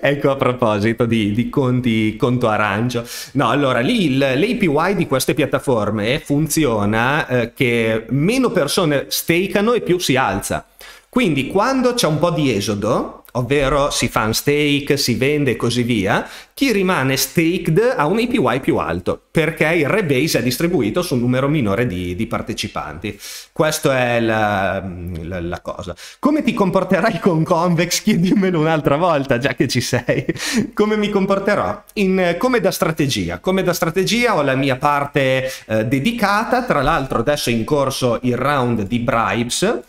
ecco a proposito di, di, conti, conto arancio. No, allora, lì l'APY di queste piattaforme eh, funziona eh, che meno persone stakeano e più si alza. Quindi quando c'è un po' di esodo, ovvero si fa un stake, si vende e così via, chi rimane staked ha un APY più alto, perché il rebase è distribuito su un numero minore di, di partecipanti. Questa è la, la, la, cosa. Come ti comporterai con Convex? Chiedimelo un'altra volta, già che ci sei. Come mi comporterò? In, come da strategia. Come da strategia ho la mia parte eh, dedicata, tra l'altro adesso è in corso il round di bribes,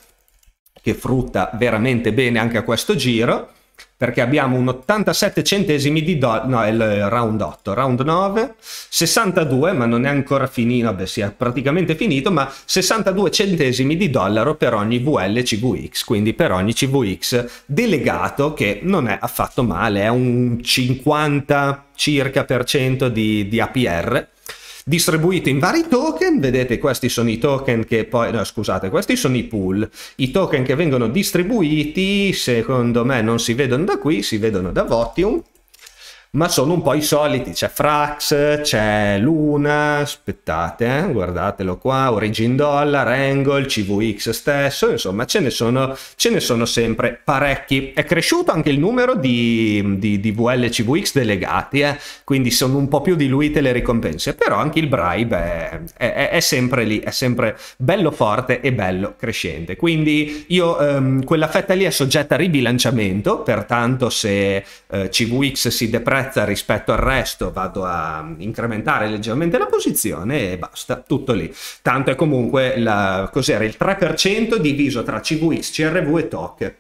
che frutta veramente bene anche a questo giro, perché abbiamo un 87 centesimi di dollaro, no, è il round 8, round 9, 62, ma non è ancora finito, vabbè, si è praticamente finito, ma 62 centesimi di dollaro per ogni VL CVX, quindi per ogni CVX delegato, che non è affatto male, è un 50 circa per cento di, di APR, distribuito in vari token, vedete questi sono i token che poi, no scusate, questi sono i pool, i token che vengono distribuiti secondo me non si vedono da qui, si vedono da Votium, ma sono un po' i soliti, c'è Frax, c'è Luna, aspettate, eh? guardatelo qua, Origin Dollar, Angle, CVX stesso, insomma ce ne sono, ce ne sono sempre parecchi. È cresciuto anche il numero di, di, di VL CVX delegati, eh? quindi sono un po' più diluite le ricompense, però anche il bribe è, è, è sempre lì, è sempre bello forte e bello crescente. Quindi io ehm, quella fetta lì è soggetta a ribilanciamento, pertanto se eh, CVX si deprime leggerezza rispetto al resto vado a incrementare leggermente la posizione e basta, tutto lì. Tanto è comunque la, cos'era, il 3% diviso tra CVX, CRV e TOC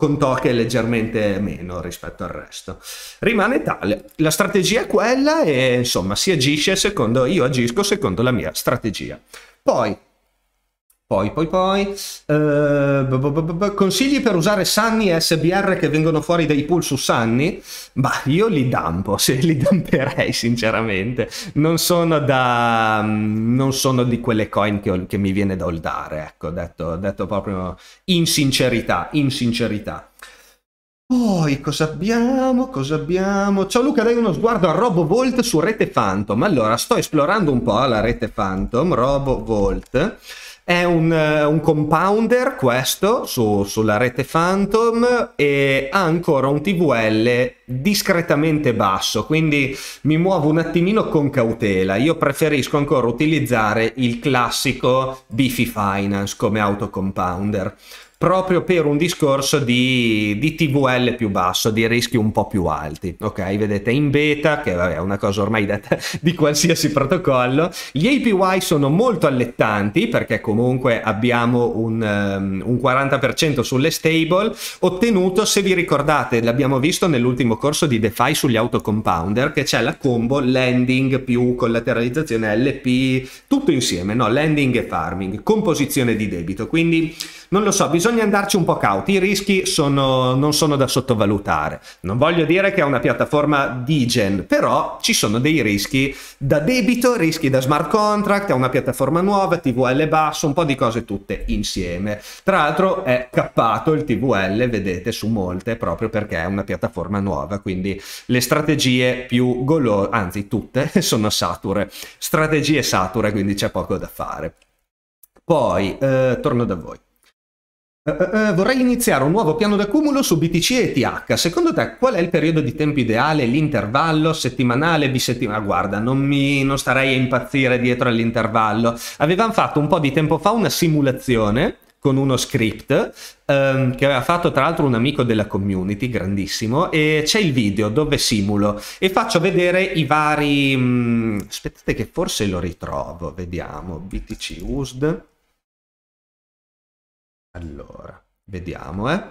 con token leggermente meno rispetto al resto. Rimane tale. La strategia è quella e insomma si agisce secondo, io agisco secondo la mia strategia. Poi poi, poi, poi, eh, b- b- b- consigli per usare Sunny e SBR che vengono fuori dai pool su Sunny? Bah, io li dampo, se li damperei sinceramente. Non sono da... Mm, non sono di quelle coin che, ho, che mi viene da oldare, ecco, detto, detto proprio in sincerità, in sincerità. Poi cosa abbiamo? Cosa abbiamo? Ciao Luca, dai uno sguardo a RoboVolt su Rete Phantom. Allora, sto esplorando un po' la Rete Phantom, RoboVolt è un, eh, un compounder questo su, sulla rete Phantom e ha ancora un TVL discretamente basso, quindi mi muovo un attimino con cautela. Io preferisco ancora utilizzare il classico Bifi Finance come autocompounder proprio per un discorso di, di, TVL più basso, di rischi un po' più alti. Ok, vedete in beta, che vabbè, è una cosa ormai data di qualsiasi protocollo, gli APY sono molto allettanti perché comunque abbiamo un, um, un 40% sulle stable ottenuto, se vi ricordate, l'abbiamo visto nell'ultimo corso di DeFi sugli autocompounder, che c'è la combo lending più collateralizzazione LP, tutto insieme, no? Lending e farming, composizione di debito. Quindi non lo so, bisogna andarci un po' cauti, i rischi sono, non sono da sottovalutare. Non voglio dire che è una piattaforma digen, però ci sono dei rischi da debito, rischi da smart contract, è una piattaforma nuova, TVL basso, un po' di cose tutte insieme. Tra l'altro è cappato il TVL, vedete, su molte proprio perché è una piattaforma nuova, quindi le strategie più golose, anzi tutte, sono sature. Strategie sature, quindi c'è poco da fare. Poi eh, torno da voi. Uh, uh, vorrei iniziare un nuovo piano d'accumulo su BTC e ETH. Secondo te qual è il periodo di tempo ideale, l'intervallo settimanale, bisettimanale? Ah, guarda, non, mi, non starei a impazzire dietro all'intervallo. Avevamo fatto un po' di tempo fa una simulazione con uno script ehm, che aveva fatto tra l'altro un amico della community, grandissimo, e c'è il video dove simulo e faccio vedere i vari... Mh, mm, aspettate che forse lo ritrovo, vediamo, BTC USD. Allora, vediamo, eh.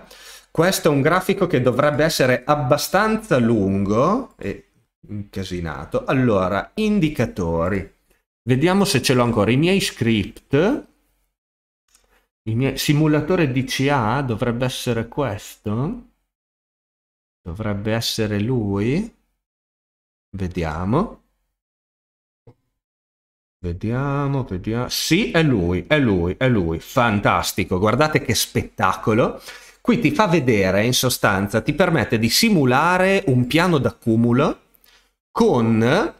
Questo è un grafico che dovrebbe essere abbastanza lungo e incasinato. Allora, indicatori. Vediamo se ce l'ho ancora. I miei script, il mio simulatore DCA dovrebbe essere questo. Dovrebbe essere lui. Vediamo. Vediamo, vediamo. Sì, è lui, è lui, è lui. Fantastico, guardate che spettacolo. Qui ti fa vedere, in sostanza, ti permette di simulare un piano d'accumulo con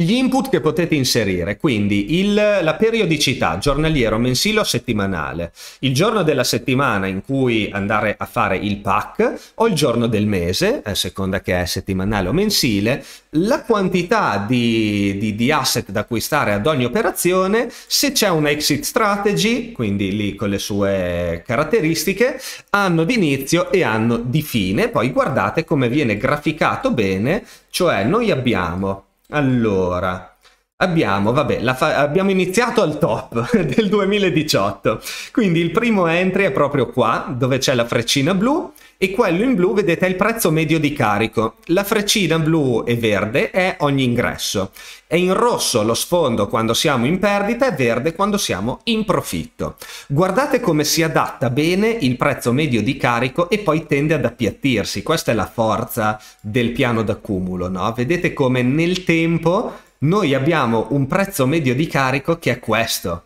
gli input che potete inserire, quindi il, la periodicità giornaliero, mensile o settimanale, il giorno della settimana in cui andare a fare il pack o il giorno del mese, a seconda che è settimanale o mensile, la quantità di, di, di asset da acquistare ad ogni operazione, se c'è una exit strategy, quindi lì con le sue caratteristiche, anno di inizio e anno di fine, poi guardate come viene graficato bene, cioè noi abbiamo allora, Abbiamo, vabbè, fa- abbiamo, iniziato al top del 2018, quindi il primo entry è proprio qua, dove c'è la freccina blu, e quello in blu vedete è il prezzo medio di carico. La freccina blu e verde è ogni ingresso. È in rosso lo sfondo quando siamo in perdita e verde quando siamo in profitto. Guardate come si adatta bene il prezzo medio di carico e poi tende ad appiattirsi. Questa è la forza del piano d'accumulo, no? Vedete come nel tempo noi abbiamo un prezzo medio di carico che è questo,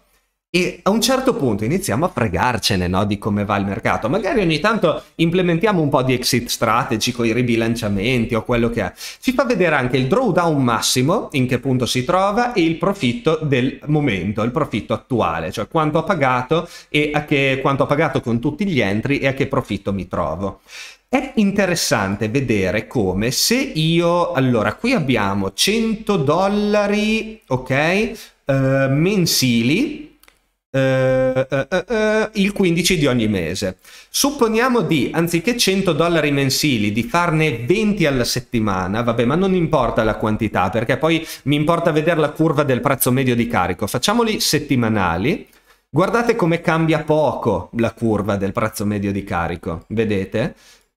e a un certo punto iniziamo a fregarcene no, di come va il mercato. Magari ogni tanto implementiamo un po' di exit strategy con i ribilanciamenti o quello che è. Ci fa vedere anche il drawdown massimo, in che punto si trova, e il profitto del momento, il profitto attuale, cioè quanto ho pagato e a che, quanto ho pagato con tutti gli entry e a che profitto mi trovo. È interessante vedere come se io, allora qui abbiamo 100 dollari, ok, eh, mensili eh, eh, eh, il 15 di ogni mese. Supponiamo di, anziché 100 dollari mensili, di farne 20 alla settimana, vabbè, ma non importa la quantità, perché poi mi importa vedere la curva del prezzo medio di carico. Facciamoli settimanali. Guardate come cambia poco la curva del prezzo medio di carico, vedete?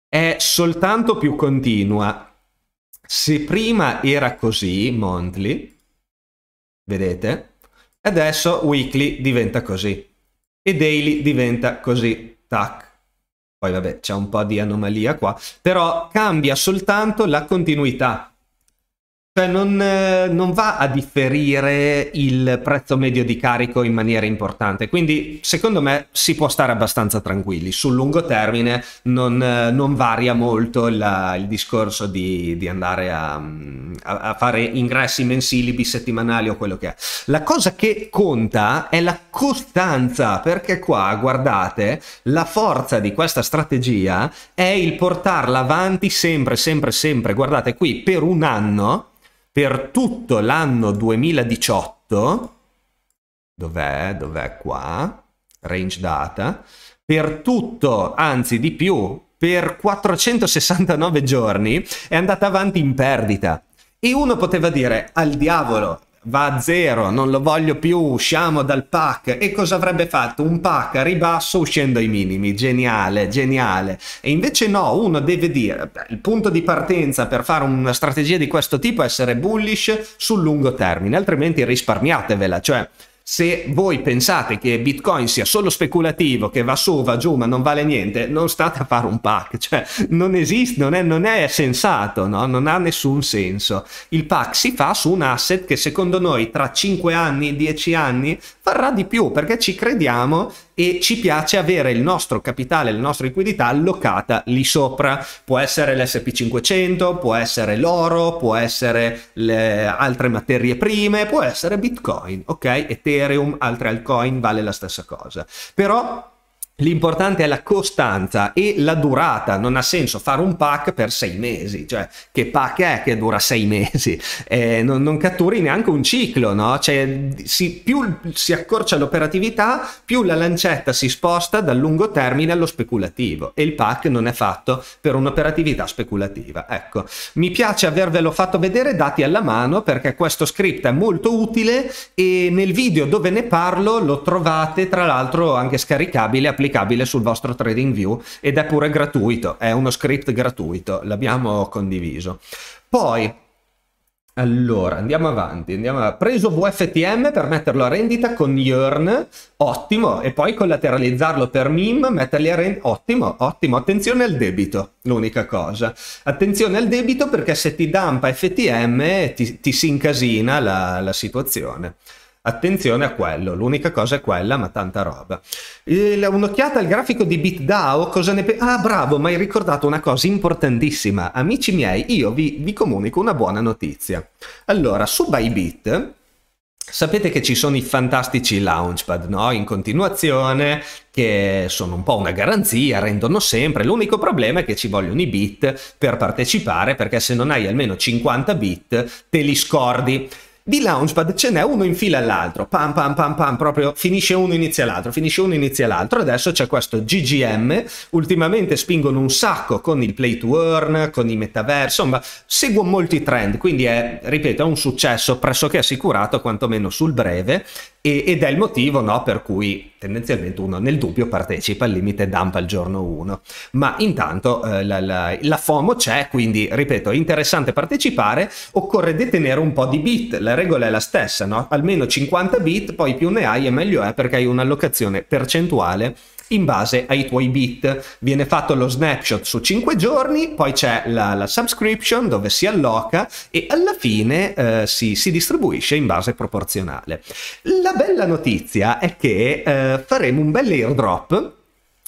È soltanto più continua. Se prima era così, monthly, vedete? Adesso weekly diventa così e daily diventa così, tac. Poi vabbè, c'è un po' di anomalia qua, però cambia soltanto la continuità. Cioè non, eh, non, va a differire il prezzo medio di carico in maniera importante, quindi secondo me si può stare abbastanza tranquilli. Sul lungo termine non, eh, non varia molto la, il discorso di, di andare mm, a, a, fare ingressi mensili, bisettimanali o quello che è. La cosa che conta è la costanza, perché qua guardate la forza di questa strategia è il portarla avanti sempre, sempre, sempre. Guardate qui per un anno per tutto l'anno 2018, dov'è, dov'è qua, range data, per tutto, anzi di più, per 469 giorni è andata avanti in perdita. E uno poteva dire al diavolo, va a zero, non lo voglio più, usciamo dal pack. E cosa avrebbe fatto? Un pack a ribasso uscendo ai minimi, geniale, geniale. E invece no, uno deve dire, beh, il punto di partenza per fare una strategia di questo tipo è essere bullish sul lungo termine, altrimenti risparmiatevela, cioè se voi pensate che Bitcoin sia solo speculativo, che va su, va giù, ma non vale niente, non state a fare un pack, cioè non esiste, non è, non è sensato, no? non ha nessun senso. Il pack si fa su un asset che secondo noi tra 5 anni, 10 anni farà di più perché ci crediamo e ci piace avere il nostro capitale, la nostra liquidità allocata lì sopra. Può essere l'SP500, può essere l'oro, può essere le altre materie prime, può essere Bitcoin, ok? Ethereum Ethereum, altre altcoin, vale la stessa cosa. Però L'importante è la costanza e la durata, non ha senso fare un pack per sei mesi, cioè che pack è che dura sei mesi? Eh, non, non, catturi neanche un ciclo, no? Cioè, si, più si accorcia l'operatività, più la lancetta si sposta dal lungo termine allo speculativo e il pack non è fatto per un'operatività speculativa. Ecco, mi piace avervelo fatto vedere dati alla mano perché questo script è molto utile e nel video dove ne parlo lo trovate tra l'altro anche scaricabile applicabile applicabile sul vostro Trading View ed è pure gratuito, è uno script gratuito, l'abbiamo condiviso. Poi allora, andiamo avanti. Andiamo avanti. Preso VFTM per metterlo a rendita con Yearn, ottimo. E poi collateralizzarlo per MIM, metterli a rendita, ottimo, ottimo. Attenzione al debito, l'unica cosa. Attenzione al debito perché se ti dampa FTM ti, ti si incasina la, la situazione. Attenzione a quello, l'unica cosa è quella, ma tanta roba. Il, un'occhiata al grafico di BitDAO, cosa ne pensi? Ah, bravo, ma hai ricordato una cosa importantissima. Amici miei, io vi, vi comunico una buona notizia. Allora, su Bybit, Sapete che ci sono i fantastici launchpad, no? In continuazione, che sono un po' una garanzia, rendono sempre. L'unico problema è che ci vogliono i bit per partecipare, perché se non hai almeno 50 bit te li scordi. Di launchpad ce n'è uno in fila all'altro, pam pam pam pam, proprio finisce uno, inizia l'altro, finisce uno, inizia l'altro. Adesso c'è questo GGM, ultimamente spingono un sacco con il play to earn, con i metaversi, insomma, seguo molti trend, quindi è, ripeto, è un successo pressoché assicurato, quantomeno sul breve. E, ed è il motivo no, per cui tendenzialmente uno nel dubbio partecipa al limite dump al giorno 1. Ma intanto eh, la, la, la, FOMO c'è, quindi ripeto, è interessante partecipare, occorre detenere un po' di bit, la regola è la stessa, no? almeno 50 bit, poi più ne hai e meglio è perché hai un'allocazione percentuale in base ai tuoi bit. Viene fatto lo snapshot su 5 giorni, poi c'è la, la subscription dove si alloca e alla fine eh, si, si, distribuisce in base proporzionale. La bella notizia è che eh, faremo un bel airdrop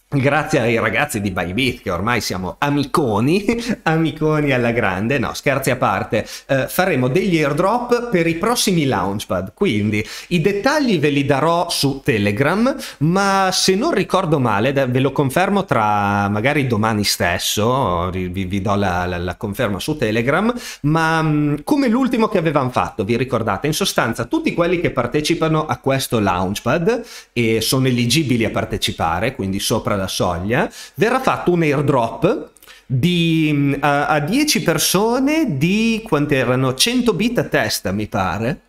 Grazie ai ragazzi di Bybit che ormai siamo amiconi, amiconi alla grande, no scherzi a parte, eh, faremo degli airdrop per i prossimi launchpad, quindi i dettagli ve li darò su Telegram, ma se non ricordo male, ve lo confermo tra magari domani stesso, vi, vi do la, la, la, conferma su Telegram, ma mm, come l'ultimo che avevamo fatto, vi ricordate, in sostanza tutti quelli che partecipano a questo launchpad e sono eligibili a partecipare, quindi sopra la soglia, verrà fatto un airdrop di, eh, a, a 10 persone di quante erano? 100 bit a testa, mi pare.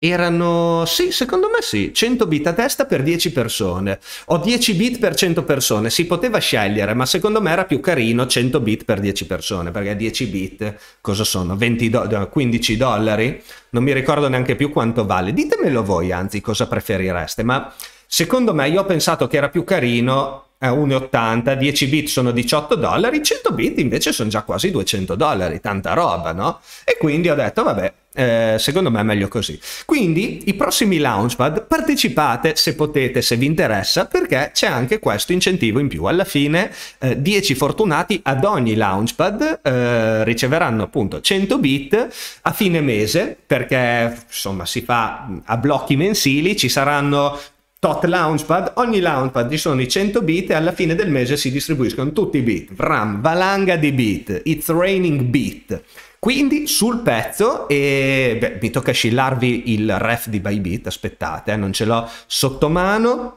Erano, sì, secondo me sì, 100 bit a testa per 10 persone o 10 bit per 100 persone, si poteva scegliere, ma secondo me era più carino 100 bit per 10 persone, perché 10 bit cosa sono? 20 do- 15 dollari? Non mi ricordo neanche più quanto vale. Ditemelo voi, anzi, cosa preferireste, ma Secondo me io ho pensato che era più carino a 1,80, 10 bit sono 18 dollari, 100 bit invece sono già quasi 200 dollari, tanta roba, no? E quindi ho detto, vabbè, eh, secondo me è meglio così. Quindi i prossimi Launchpad partecipate se potete, se vi interessa, perché c'è anche questo incentivo in più. Alla fine eh, 10 fortunati ad ogni Launchpad eh, riceveranno appunto 100 bit a fine mese, perché insomma si fa a blocchi mensili, ci saranno tot launchpad, ogni launchpad ci sono i 100 bit e alla fine del mese si distribuiscono tutti i bit, RAM, valanga di bit, it's raining bit. Quindi sul pezzo, e beh, mi tocca scillarvi il ref di Bybit, aspettate, eh, non ce l'ho sotto mano,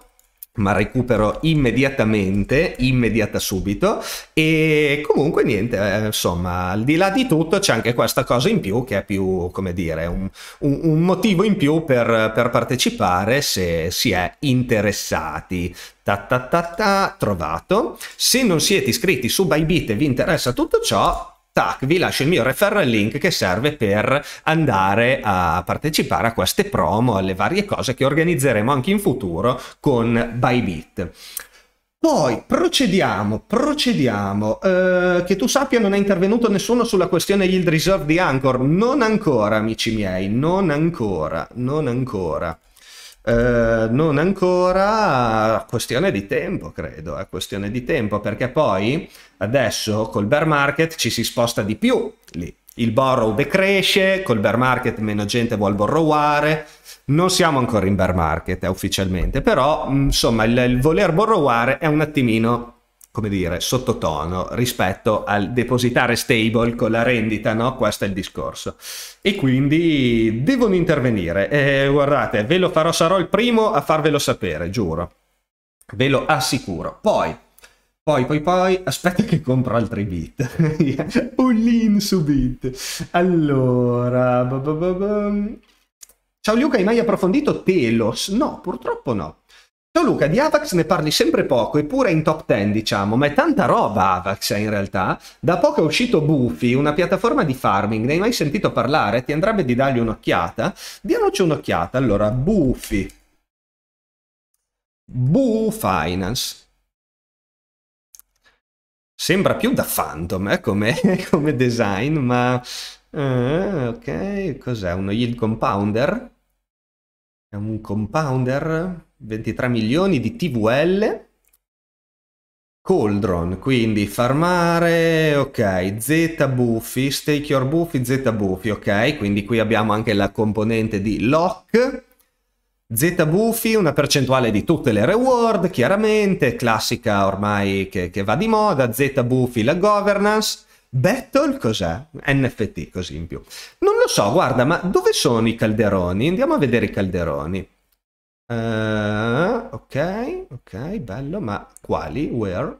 ma recupero immediatamente, immediata subito e comunque niente, eh, insomma, al di là di tutto c'è anche questa cosa in più che è più, come dire, un, un, un motivo in più per, per, partecipare se si è interessati. Ta, ta, ta, ta, trovato. Se non siete iscritti su Bybit e vi interessa tutto ciò, tac, vi lascio il mio referral link che serve per andare a partecipare a queste promo, alle varie cose che organizzeremo anche in futuro con Bybit. Poi procediamo, procediamo. Eh, che tu sappia non è intervenuto nessuno sulla questione yield reserve di Anchor. Non ancora, amici miei, non ancora, non ancora. Eh, non ancora, questione di tempo credo, è eh, questione di tempo perché poi adesso col bear market ci si sposta di più lì. Il borrow decresce, col bear market meno gente vuole borroware, non siamo ancora in bear market eh, ufficialmente, però mm, insomma il, il voler borroware è un attimino come dire, sottotono rispetto al depositare stable con la rendita, no? Questo è il discorso. E quindi devono intervenire. Eh, guardate, ve lo farò, sarò il primo a farvelo sapere, giuro. Ve lo assicuro. Poi, poi, poi, poi, aspetta che compro altri bit. Un lean su bit. Allora... Ciao Luca, hai mai approfondito Telos? No, purtroppo no. Ciao Luca, di Avax ne parli sempre poco, eppure in top 10 diciamo, ma è tanta roba Avax eh, in realtà. Da poco è uscito Buffy, una piattaforma di farming, ne hai mai sentito parlare? Ti andrebbe di dargli un'occhiata? Diamoci un'occhiata, allora, Buffy. Boo Finance. Sembra più da Phantom eh, come, come design, ma... Eh, ok, cos'è? Uno yield compounder? È un compounder? 23 milioni di TVL. Coldron, quindi farmare, ok, Z buffi, stake your Buffy, Z buffi, ok, quindi qui abbiamo anche la componente di lock, Z buffi, una percentuale di tutte le reward, chiaramente, classica ormai che, che va di moda, Z buffi la governance, Battle cos'è? NFT così in più. Non lo so, guarda, ma dove sono i calderoni? Andiamo a vedere i calderoni. Uh, ok, ok, bello, ma quali? Where?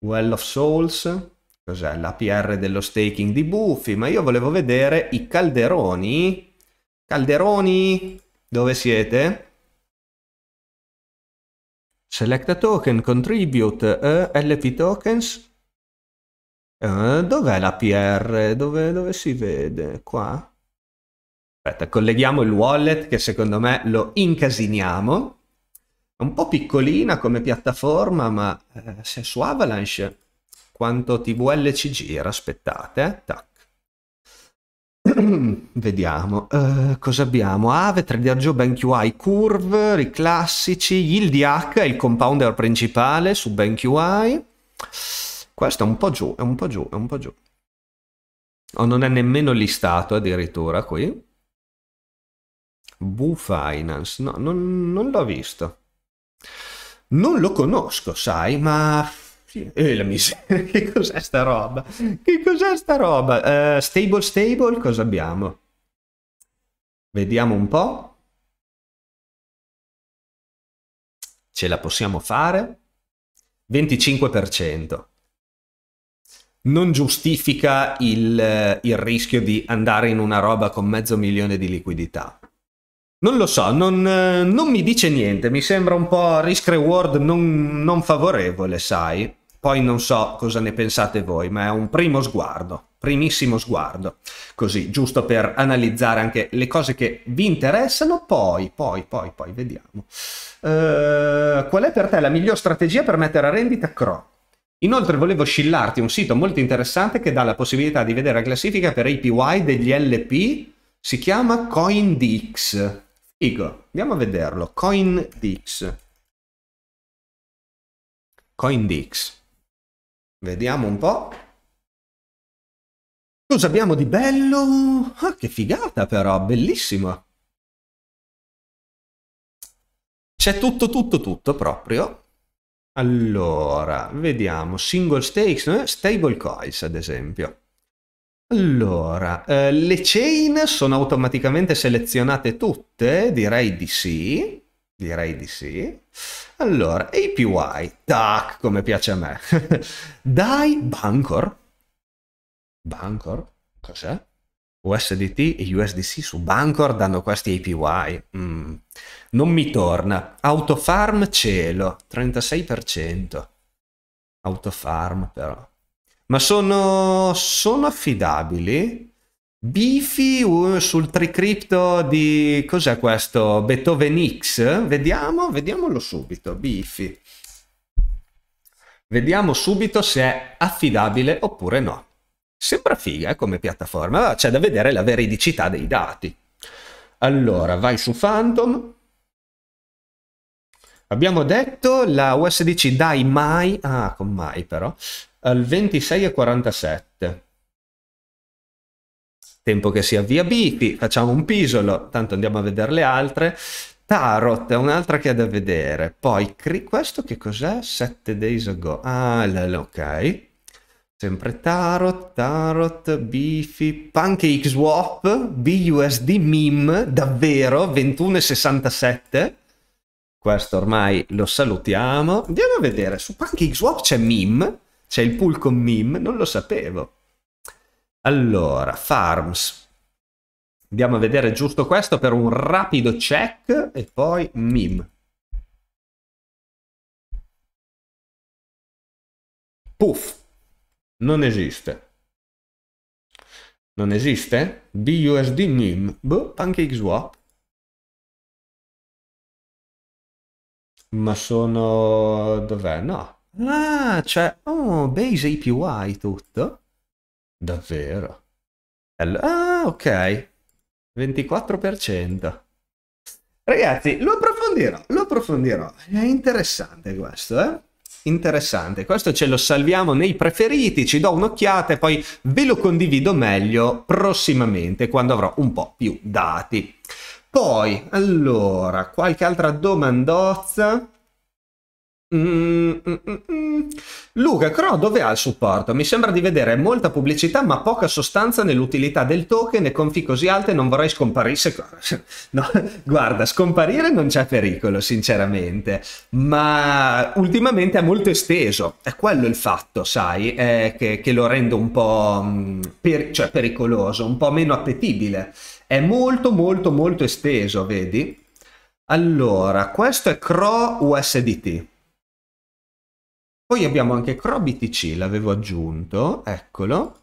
Well of Souls? Cos'è? L'APR dello staking di Buffy, ma io volevo vedere i calderoni. Calderoni, dove siete? Select a token, contribute, uh, eh, LP tokens. Uh, dov'è l'APR? Dove, dove si vede? Qua? Aspetta, colleghiamo il wallet che secondo me lo incasiniamo. È un po' piccolina come piattaforma, ma eh, se su Avalanche quanto TVL ci gira, aspettate. Eh, tac. Vediamo, uh, cosa abbiamo? Ave, 3D Argio, BenQI, Curve, i classici, il H, il compounder principale su BenQI. Questo è un po' giù, è un po' giù, è un po' giù. O non è nemmeno listato addirittura qui. Boo Finance, no, non, non l'ho visto. Non lo conosco, sai, ma eh, la miseria, che cos'è sta roba? Che cos'è sta roba? Uh, stable stable, cosa abbiamo? Vediamo un po'. Ce la possiamo fare? 25%. Non giustifica il, eh, il rischio di andare in una roba con mezzo milione di liquidità. Non lo so, non, eh, non, mi dice niente, mi sembra un po' risk reward non, non, favorevole, sai. Poi non so cosa ne pensate voi, ma è un primo sguardo, primissimo sguardo, così, giusto per analizzare anche le cose che vi interessano, poi, poi, poi, poi, vediamo. Uh, qual è per te la miglior strategia per mettere a rendita Cro? Inoltre volevo shillarti un sito molto interessante che dà la possibilità di vedere la classifica per APY degli LP, si chiama CoinDX. Figo, andiamo a vederlo. CoinDix. CoinDix. Vediamo un po'. Cosa abbiamo di bello? Ah, che figata però, bellissimo. C'è tutto, tutto, tutto proprio. Allora, vediamo, single stakes, eh? stable coins ad esempio. Allora, eh, le chain sono automaticamente selezionate tutte? Direi di sì. Direi di sì. Allora, APY, tac, come piace a me. DAI Bancor. Bancor? Cos'è? USDT e USDC su Bancor danno questi APY. Mm. Non mi torna. Autofarm cielo, 36%. Autofarm però ma sono, sono affidabili. Bifi uh, sul tricripto di cos'è questo? Beethoven X? Vediamo, vediamolo subito. Bifi. Vediamo subito se è affidabile oppure no. Sembra figa eh, come piattaforma, c'è da vedere la veridicità dei dati. Allora, vai su Phantom. Abbiamo detto la USDC dai mai, ah con mai però, al 26 e 47. Tempo che si avvia Bipi, facciamo un pisolo, tanto andiamo a vedere le altre. Tarot è un'altra che è da vedere. Poi questo che cos'è? Sette days ago. Ah, ok. Sempre Tarot, Tarot, Bifi, Pancake Swap, BUSD Meme, davvero, 21,67. Questo ormai lo salutiamo. Andiamo a vedere, su Pancake Swap c'è Meme, c'è il pool con meme, non lo sapevo. Allora, farms. Andiamo a vedere giusto questo per un rapido check e poi meme. Puff. Non esiste. Non esiste? BUSD NIM. Boh, pancake swap. Ma sono... Dov'è? No. Ah, c'è... oh, base APY tutto? Davvero? Ah, ok. 24%. Ragazzi, lo approfondirò, lo approfondirò. È interessante questo, eh? Interessante. Questo ce lo salviamo nei preferiti, ci do un'occhiata e poi ve lo condivido meglio prossimamente quando avrò un po' più dati. Poi, allora, qualche altra domandozza? Mm, mm, mm, mm, Luca Cro dove ha il supporto? Mi sembra di vedere molta pubblicità ma poca sostanza nell'utilità del token e confi così alte non vorrei scomparisse. No, guarda, scomparire non c'è pericolo sinceramente, ma ultimamente è molto esteso, è quello il fatto, sai, che, che, lo rende un po' per, cioè pericoloso, un po' meno appetibile. È molto molto molto esteso, vedi? Allora, questo è Cro USDT. Poi abbiamo anche CroBTC, l'avevo aggiunto, eccolo.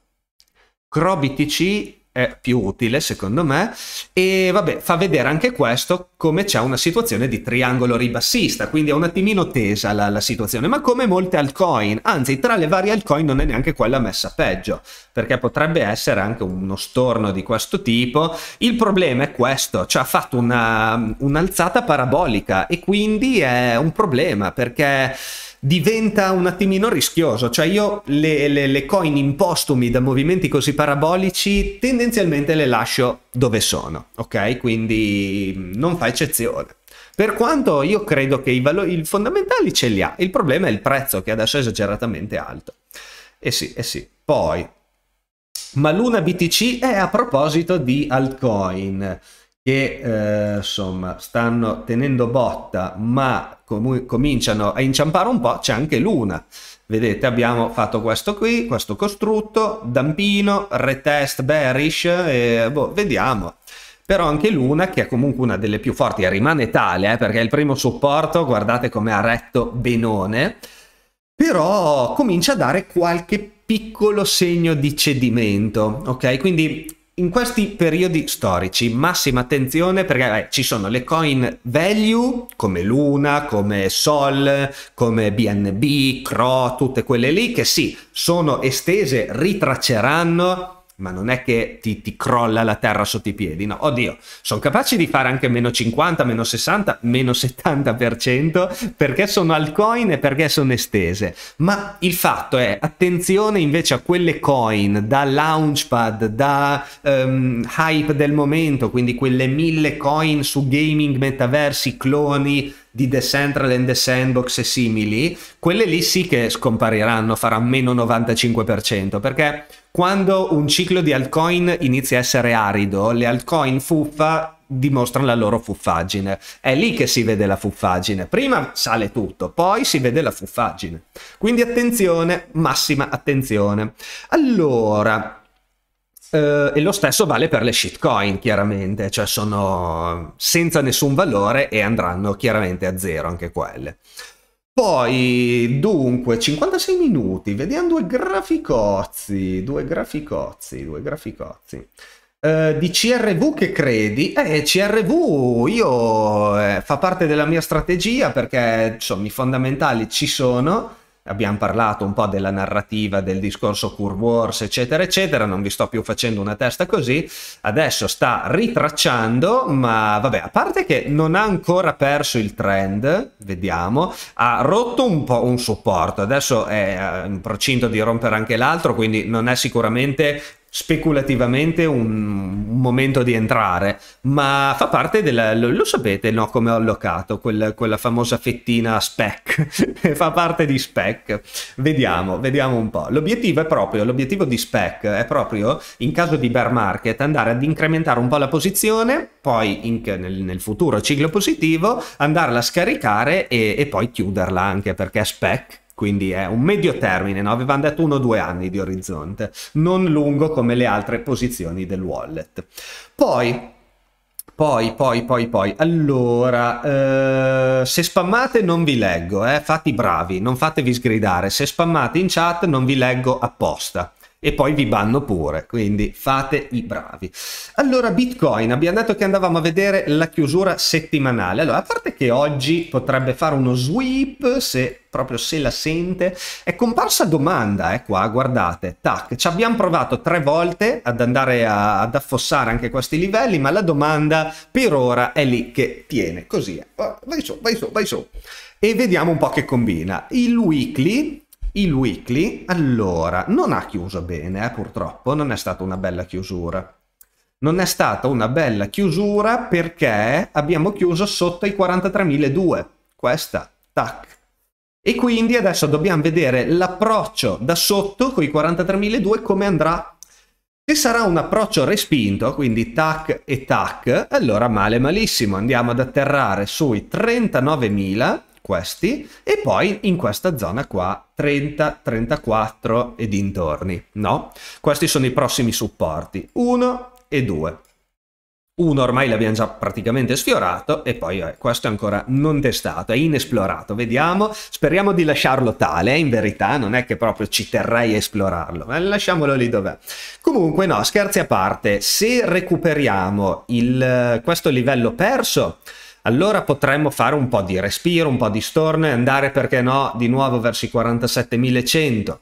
CroBTC è più utile secondo me e vabbè fa vedere anche questo come c'è una situazione di triangolo ribassista quindi è un attimino tesa la, la, situazione ma come molte altcoin anzi tra le varie altcoin non è neanche quella messa peggio perché potrebbe essere anche uno storno di questo tipo il problema è questo cioè ha fatto una, un'alzata parabolica e quindi è un problema perché diventa un attimino rischioso, cioè io le, le, le coin impostumi da movimenti così parabolici tendenzialmente le lascio dove sono, ok? Quindi mm, non fa eccezione. Per quanto io credo che i valori fondamentali ce li ha, il problema è il prezzo che adesso è esageratamente alto. Eh sì, eh sì. Poi, ma l'una BTC è a proposito di altcoin che eh, insomma stanno tenendo botta ma com- cominciano a inciampare un po', c'è anche l'una. Vedete, abbiamo fatto questo qui, questo costrutto, dampino, retest, bearish, e, boh, vediamo però anche l'una che è comunque una delle più forti rimane tale eh, perché è il primo supporto guardate come ha retto benone però comincia a dare qualche piccolo segno di cedimento ok quindi in questi periodi storici massima attenzione perché eh, ci sono le coin value come Luna, come Sol, come BNB, CRO, tutte quelle lì che sì, sono estese, ritracceranno ma non è che ti, ti crolla la terra sotto i piedi, no, oddio, sono capaci di fare anche meno 50, meno 60, meno 70% perché sono altcoin e perché sono estese, ma il fatto è, attenzione invece a quelle coin da launchpad, da um, hype del momento, quindi quelle mille coin su gaming, metaversi, cloni, di Decentral and The Sandbox e simili, quelle lì sì che scompariranno, faranno meno 95%, perché quando un ciclo di altcoin inizia a essere arido, le altcoin fuffa dimostrano la loro fuffaggine. È lì che si vede la fuffaggine. Prima sale tutto, poi si vede la fuffaggine. Quindi attenzione, massima attenzione. Allora, Uh, e lo stesso vale per le shitcoin, chiaramente, cioè sono senza nessun valore e andranno chiaramente a zero anche quelle. Poi, dunque, 56 minuti, vediamo due graficozzi, due graficozzi, due graficozzi. Uh, di CRV che credi? Eh, CRV io eh, fa parte della mia strategia perché insomma i fondamentali ci sono abbiamo parlato un po' della narrativa, del discorso Cure Wars, eccetera, eccetera, non vi sto più facendo una testa così, adesso sta ritracciando, ma vabbè, a parte che non ha ancora perso il trend, vediamo, ha rotto un po' un supporto, adesso è in eh, procinto di rompere anche l'altro, quindi non è sicuramente speculativamente un, momento di entrare, ma fa parte del... lo, lo sapete no, come ho allocato quel, quella famosa fettina spec, fa parte di spec. Vediamo, vediamo un po'. L'obiettivo è proprio, l'obiettivo di spec è proprio in caso di bear market andare ad incrementare un po' la posizione, poi in, nel, nel, futuro ciclo positivo andarla a scaricare e, e poi chiuderla anche perché spec quindi è un medio termine, no? avevano detto uno o due anni di orizzonte, non lungo come le altre posizioni del wallet. Poi, poi, poi, poi, poi, allora, eh, se spammate non vi leggo, eh? fate i bravi, non fatevi sgridare, se spammate in chat non vi leggo apposta e poi vi banno pure, quindi fate i bravi. Allora, Bitcoin, abbiamo detto che andavamo a vedere la chiusura settimanale. Allora, a parte che oggi potrebbe fare uno sweep, se proprio se la sente, è comparsa domanda, eh, qua, guardate, tac, ci abbiamo provato tre volte ad andare a, ad affossare anche questi livelli, ma la domanda per ora è lì che tiene, così, è. Eh. vai su, vai su, vai su. E vediamo un po' che combina. Il weekly, il weekly, allora, non ha chiuso bene, eh, purtroppo, non è stata una bella chiusura. Non è stata una bella chiusura perché abbiamo chiuso sotto i 43.002. Questa, tac. E quindi adesso dobbiamo vedere l'approccio da sotto con i 43.002 come andrà. Se sarà un approccio respinto, quindi tac e tac, allora male malissimo, andiamo ad atterrare sui 39.000 questi e poi in questa zona qua 30, 34 e dintorni, no? Questi sono i prossimi supporti, 1 e 2. Uno ormai l'abbiamo già praticamente sfiorato e poi eh, questo è ancora non testato, è inesplorato. Vediamo, speriamo di lasciarlo tale, eh, in verità non è che proprio ci terrei a esplorarlo, ma lasciamolo lì dov'è. Comunque no, scherzi a parte, se recuperiamo il, eh, questo livello perso, allora potremmo fare un po' di respiro, un po' di storno e andare perché no di nuovo verso i 47.100.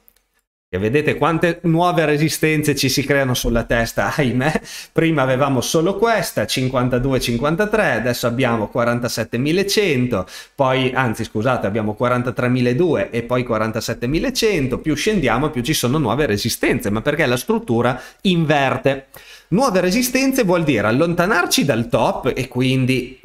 E vedete quante nuove resistenze ci si creano sulla testa, ahimè. Prima avevamo solo questa, 52-53, adesso abbiamo 47.100, poi, anzi scusate, abbiamo 43.200 e poi 47.100, più scendiamo più ci sono nuove resistenze, ma perché la struttura inverte. Nuove resistenze vuol dire allontanarci dal top e quindi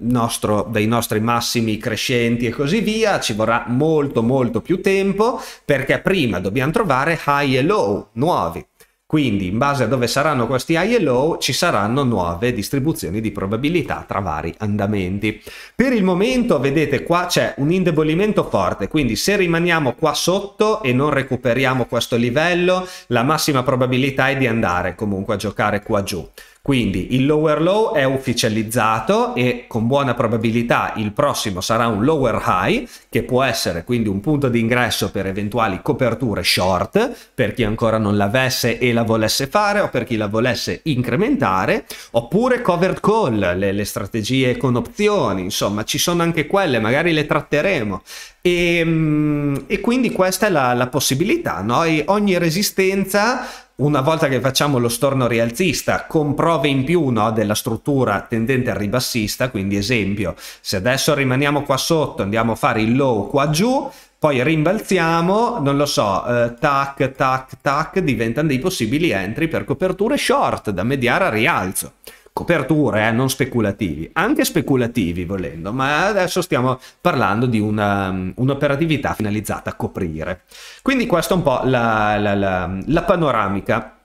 nostro, dai nostri massimi crescenti e così via, ci vorrà molto molto più tempo perché prima dobbiamo trovare high e low nuovi. Quindi in base a dove saranno questi high e low ci saranno nuove distribuzioni di probabilità tra vari andamenti. Per il momento vedete qua c'è un indebolimento forte, quindi se rimaniamo qua sotto e non recuperiamo questo livello la massima probabilità è di andare comunque a giocare qua giù. Quindi il lower low è ufficializzato e con buona probabilità il prossimo sarà un lower high, che può essere quindi un punto di ingresso per eventuali coperture short, per chi ancora non l'avesse e la volesse fare o per chi la volesse incrementare, oppure covered call, le, le strategie con opzioni, insomma ci sono anche quelle, magari le tratteremo. E, ehm, e quindi questa è la, la possibilità, noi ogni resistenza una volta che facciamo lo storno rialzista con prove in più no, della struttura tendente al ribassista, quindi esempio, se adesso rimaniamo qua sotto, andiamo a fare il low qua giù, poi rimbalziamo, non lo so, eh, tac, tac, tac, diventano dei possibili entry per coperture short da mediare a rialzo coperture, eh, non speculativi, anche speculativi volendo, ma adesso stiamo parlando di mm, un'operatività finalizzata a coprire. Quindi questa è un po' la, la, la, la panoramica.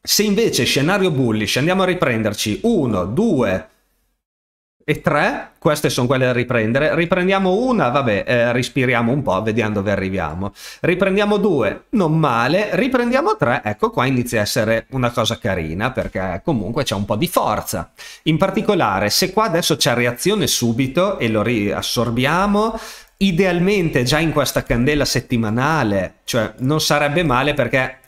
Se invece scenario bullish andiamo a riprenderci 1, 2, e tre, queste sono quelle da riprendere. Riprendiamo una, vabbè, eh, respiriamo un po', vediamo dove arriviamo. Riprendiamo due, non male. Riprendiamo tre, ecco qua inizia a essere una cosa carina, perché comunque c'è un po' di forza. In particolare, se qua adesso c'è reazione subito e lo riassorbiamo, idealmente già in questa candela settimanale, cioè non sarebbe male perché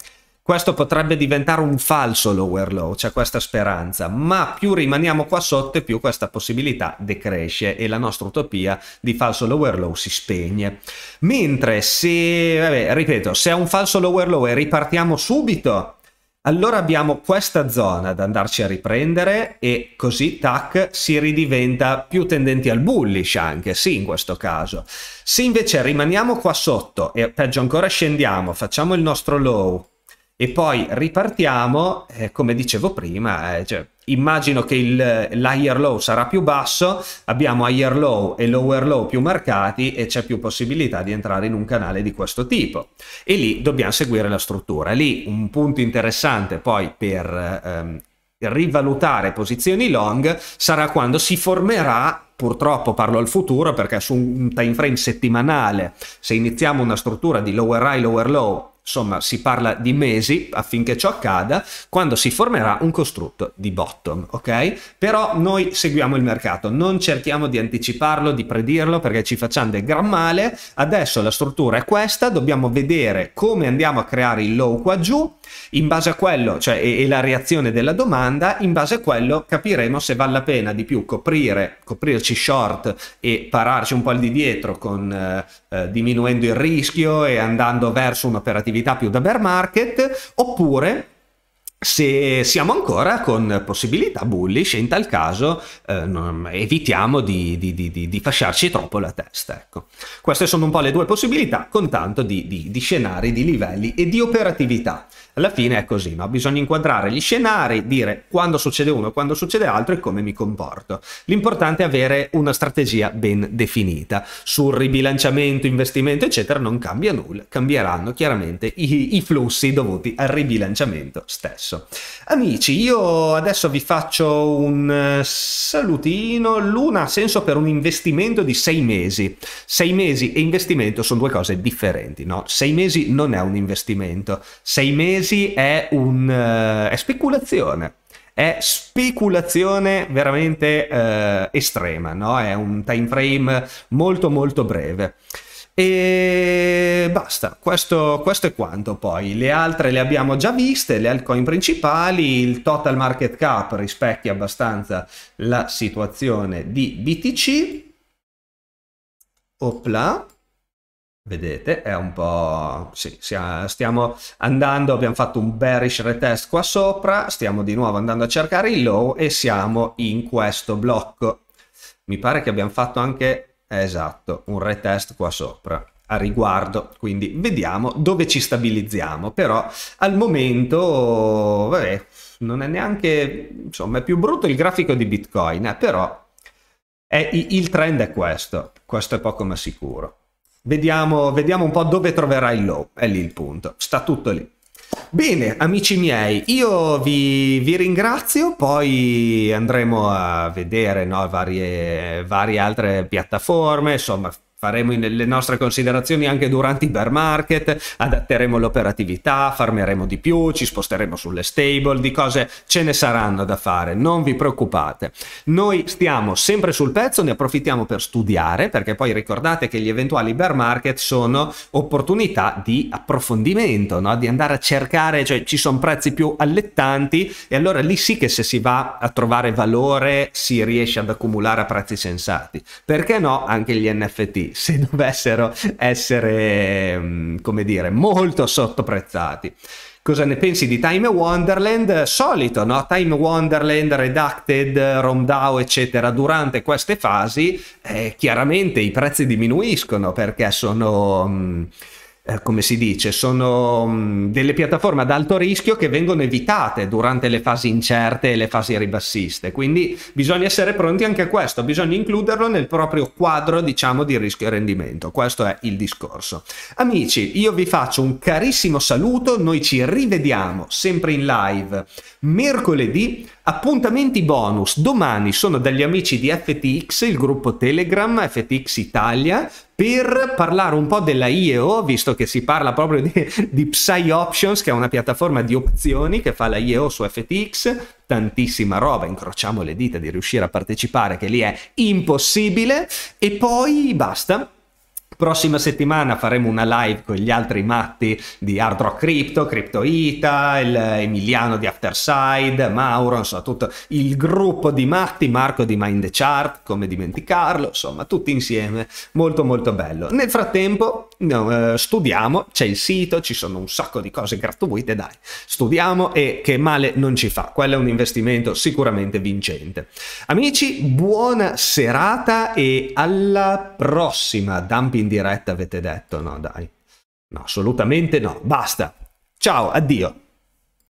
questo potrebbe diventare un falso lower low, c'è questa speranza, ma più rimaniamo qua sotto e più questa possibilità decresce e la nostra utopia di falso lower low si spegne. Mentre se, vabbè, ripeto, se è un falso lower low e ripartiamo subito, allora abbiamo questa zona da andarci a riprendere e così tac si ridiventa più tendenti al bullish anche, sì in questo caso. Se invece rimaniamo qua sotto e peggio ancora scendiamo, facciamo il nostro low, e poi ripartiamo, eh, come dicevo prima, eh, cioè, immagino che il, l'higher low sarà più basso, abbiamo higher low e lower low più marcati e c'è più possibilità di entrare in un canale di questo tipo. E lì dobbiamo seguire la struttura. Lì un punto interessante poi per ehm, rivalutare posizioni long sarà quando si formerà purtroppo parlo al futuro perché su un time frame settimanale se iniziamo una struttura di lower high lower low Insomma, si parla di mesi affinché ciò accada quando si formerà un costrutto di bottom, ok? Però noi seguiamo il mercato, non cerchiamo di anticiparlo, di predirlo perché ci facciamo del gran male. Adesso la struttura è questa, dobbiamo vedere come andiamo a creare il low qua giù, in base a quello, cioè e, e la reazione della domanda, in base a quello capiremo se vale la pena di più coprire, coprirci short e pararci un po' al di dietro con, eh, eh, diminuendo il rischio e andando verso un'operatività possibilità più da bear market, oppure se siamo ancora con possibilità bullish in tal caso eh, evitiamo di, di, di, di, fasciarci troppo la testa ecco. queste sono un po' le due possibilità con tanto di, scenari, di livelli e di operatività alla fine è così, no? bisogna inquadrare gli scenari, dire quando succede uno, quando succede altro e come mi comporto. L'importante è avere una strategia ben definita. Sul ribilanciamento, investimento, eccetera, non cambia nulla, cambieranno chiaramente i, i flussi dovuti al ribilanciamento stesso. Amici, io adesso vi faccio un eh, salutino. L'una ha senso per un investimento di sei mesi. Sei mesi e investimento sono due cose differenti, no? Sei mesi non è un investimento. Sei mesi tesi è, un, eh, è speculazione. È speculazione veramente eh, estrema, no? È un time frame molto molto breve. E basta, questo, questo, è quanto poi. Le altre le abbiamo già viste, le altcoin principali, il total market cap rispecchia abbastanza la situazione di BTC. Opla. Vedete, è un po'... Sì, stiamo andando, abbiamo fatto un bearish retest qua sopra, stiamo di nuovo andando a cercare il low e siamo in questo blocco. Mi pare che abbiamo fatto anche, esatto, un retest qua sopra a riguardo, quindi vediamo dove ci stabilizziamo, però al momento, vabbè, non è neanche, insomma, è più brutto il grafico di Bitcoin, eh, però è, il trend è questo, questo è poco ma sicuro. Vediamo, vediamo un po' dove troverai il low, è lì il punto, sta tutto lì. Bene, amici miei, io vi, vi, ringrazio, poi andremo a vedere no, varie, varie altre piattaforme, insomma faremo le nostre considerazioni anche durante i bear market, adatteremo l'operatività, farmeremo di più, ci sposteremo sulle stable, di cose ce ne saranno da fare, non vi preoccupate. Noi stiamo sempre sul pezzo, ne approfittiamo per studiare, perché poi ricordate che gli eventuali bear market sono opportunità di approfondimento, no? di andare a cercare, cioè ci sono prezzi più allettanti e allora lì sì che se si va a trovare valore si riesce ad accumulare a prezzi sensati. Perché no anche gli NFT? se dovessero essere, mm, come dire, molto sottoprezzati. Cosa ne pensi di Time Wonderland? Solito, no? Time Wonderland, Redacted, Romdao, eccetera, durante queste fasi eh, chiaramente i prezzi diminuiscono perché sono... Mh, mm, eh, come si dice, sono mm, delle piattaforme ad alto rischio che vengono evitate durante le fasi incerte e le fasi ribassiste, quindi bisogna essere pronti anche a questo, bisogna includerlo nel proprio quadro, diciamo, di rischio e rendimento. Questo è il discorso. Amici, io vi faccio un carissimo saluto, noi ci rivediamo sempre in live mercoledì Appuntamenti bonus. Domani sono dagli amici di FTX, il gruppo Telegram FTX Italia per parlare un po' della IEO, visto che si parla proprio di, di Psy Options, che è una piattaforma di opzioni che fa la IEO su FTX, tantissima roba, incrociamo le dita di riuscire a partecipare, che lì è impossibile, e poi basta, Prossima settimana faremo una live con gli altri matti di Hard Rock Crypto, Crypto Ita, Emiliano di Afterside, Mauro, insomma tutto il gruppo di matti, Marco di Mind the Chart, come dimenticarlo, insomma tutti insieme, molto molto bello. Nel frattempo no, eh, studiamo, c'è il sito, ci sono un sacco di cose gratuite, dai, studiamo e che male non ci fa, quello è un investimento sicuramente vincente. Amici, buona serata e alla prossima, Dumpy proprio in diretta avete detto, no dai. No, assolutamente no, basta. Ciao, addio.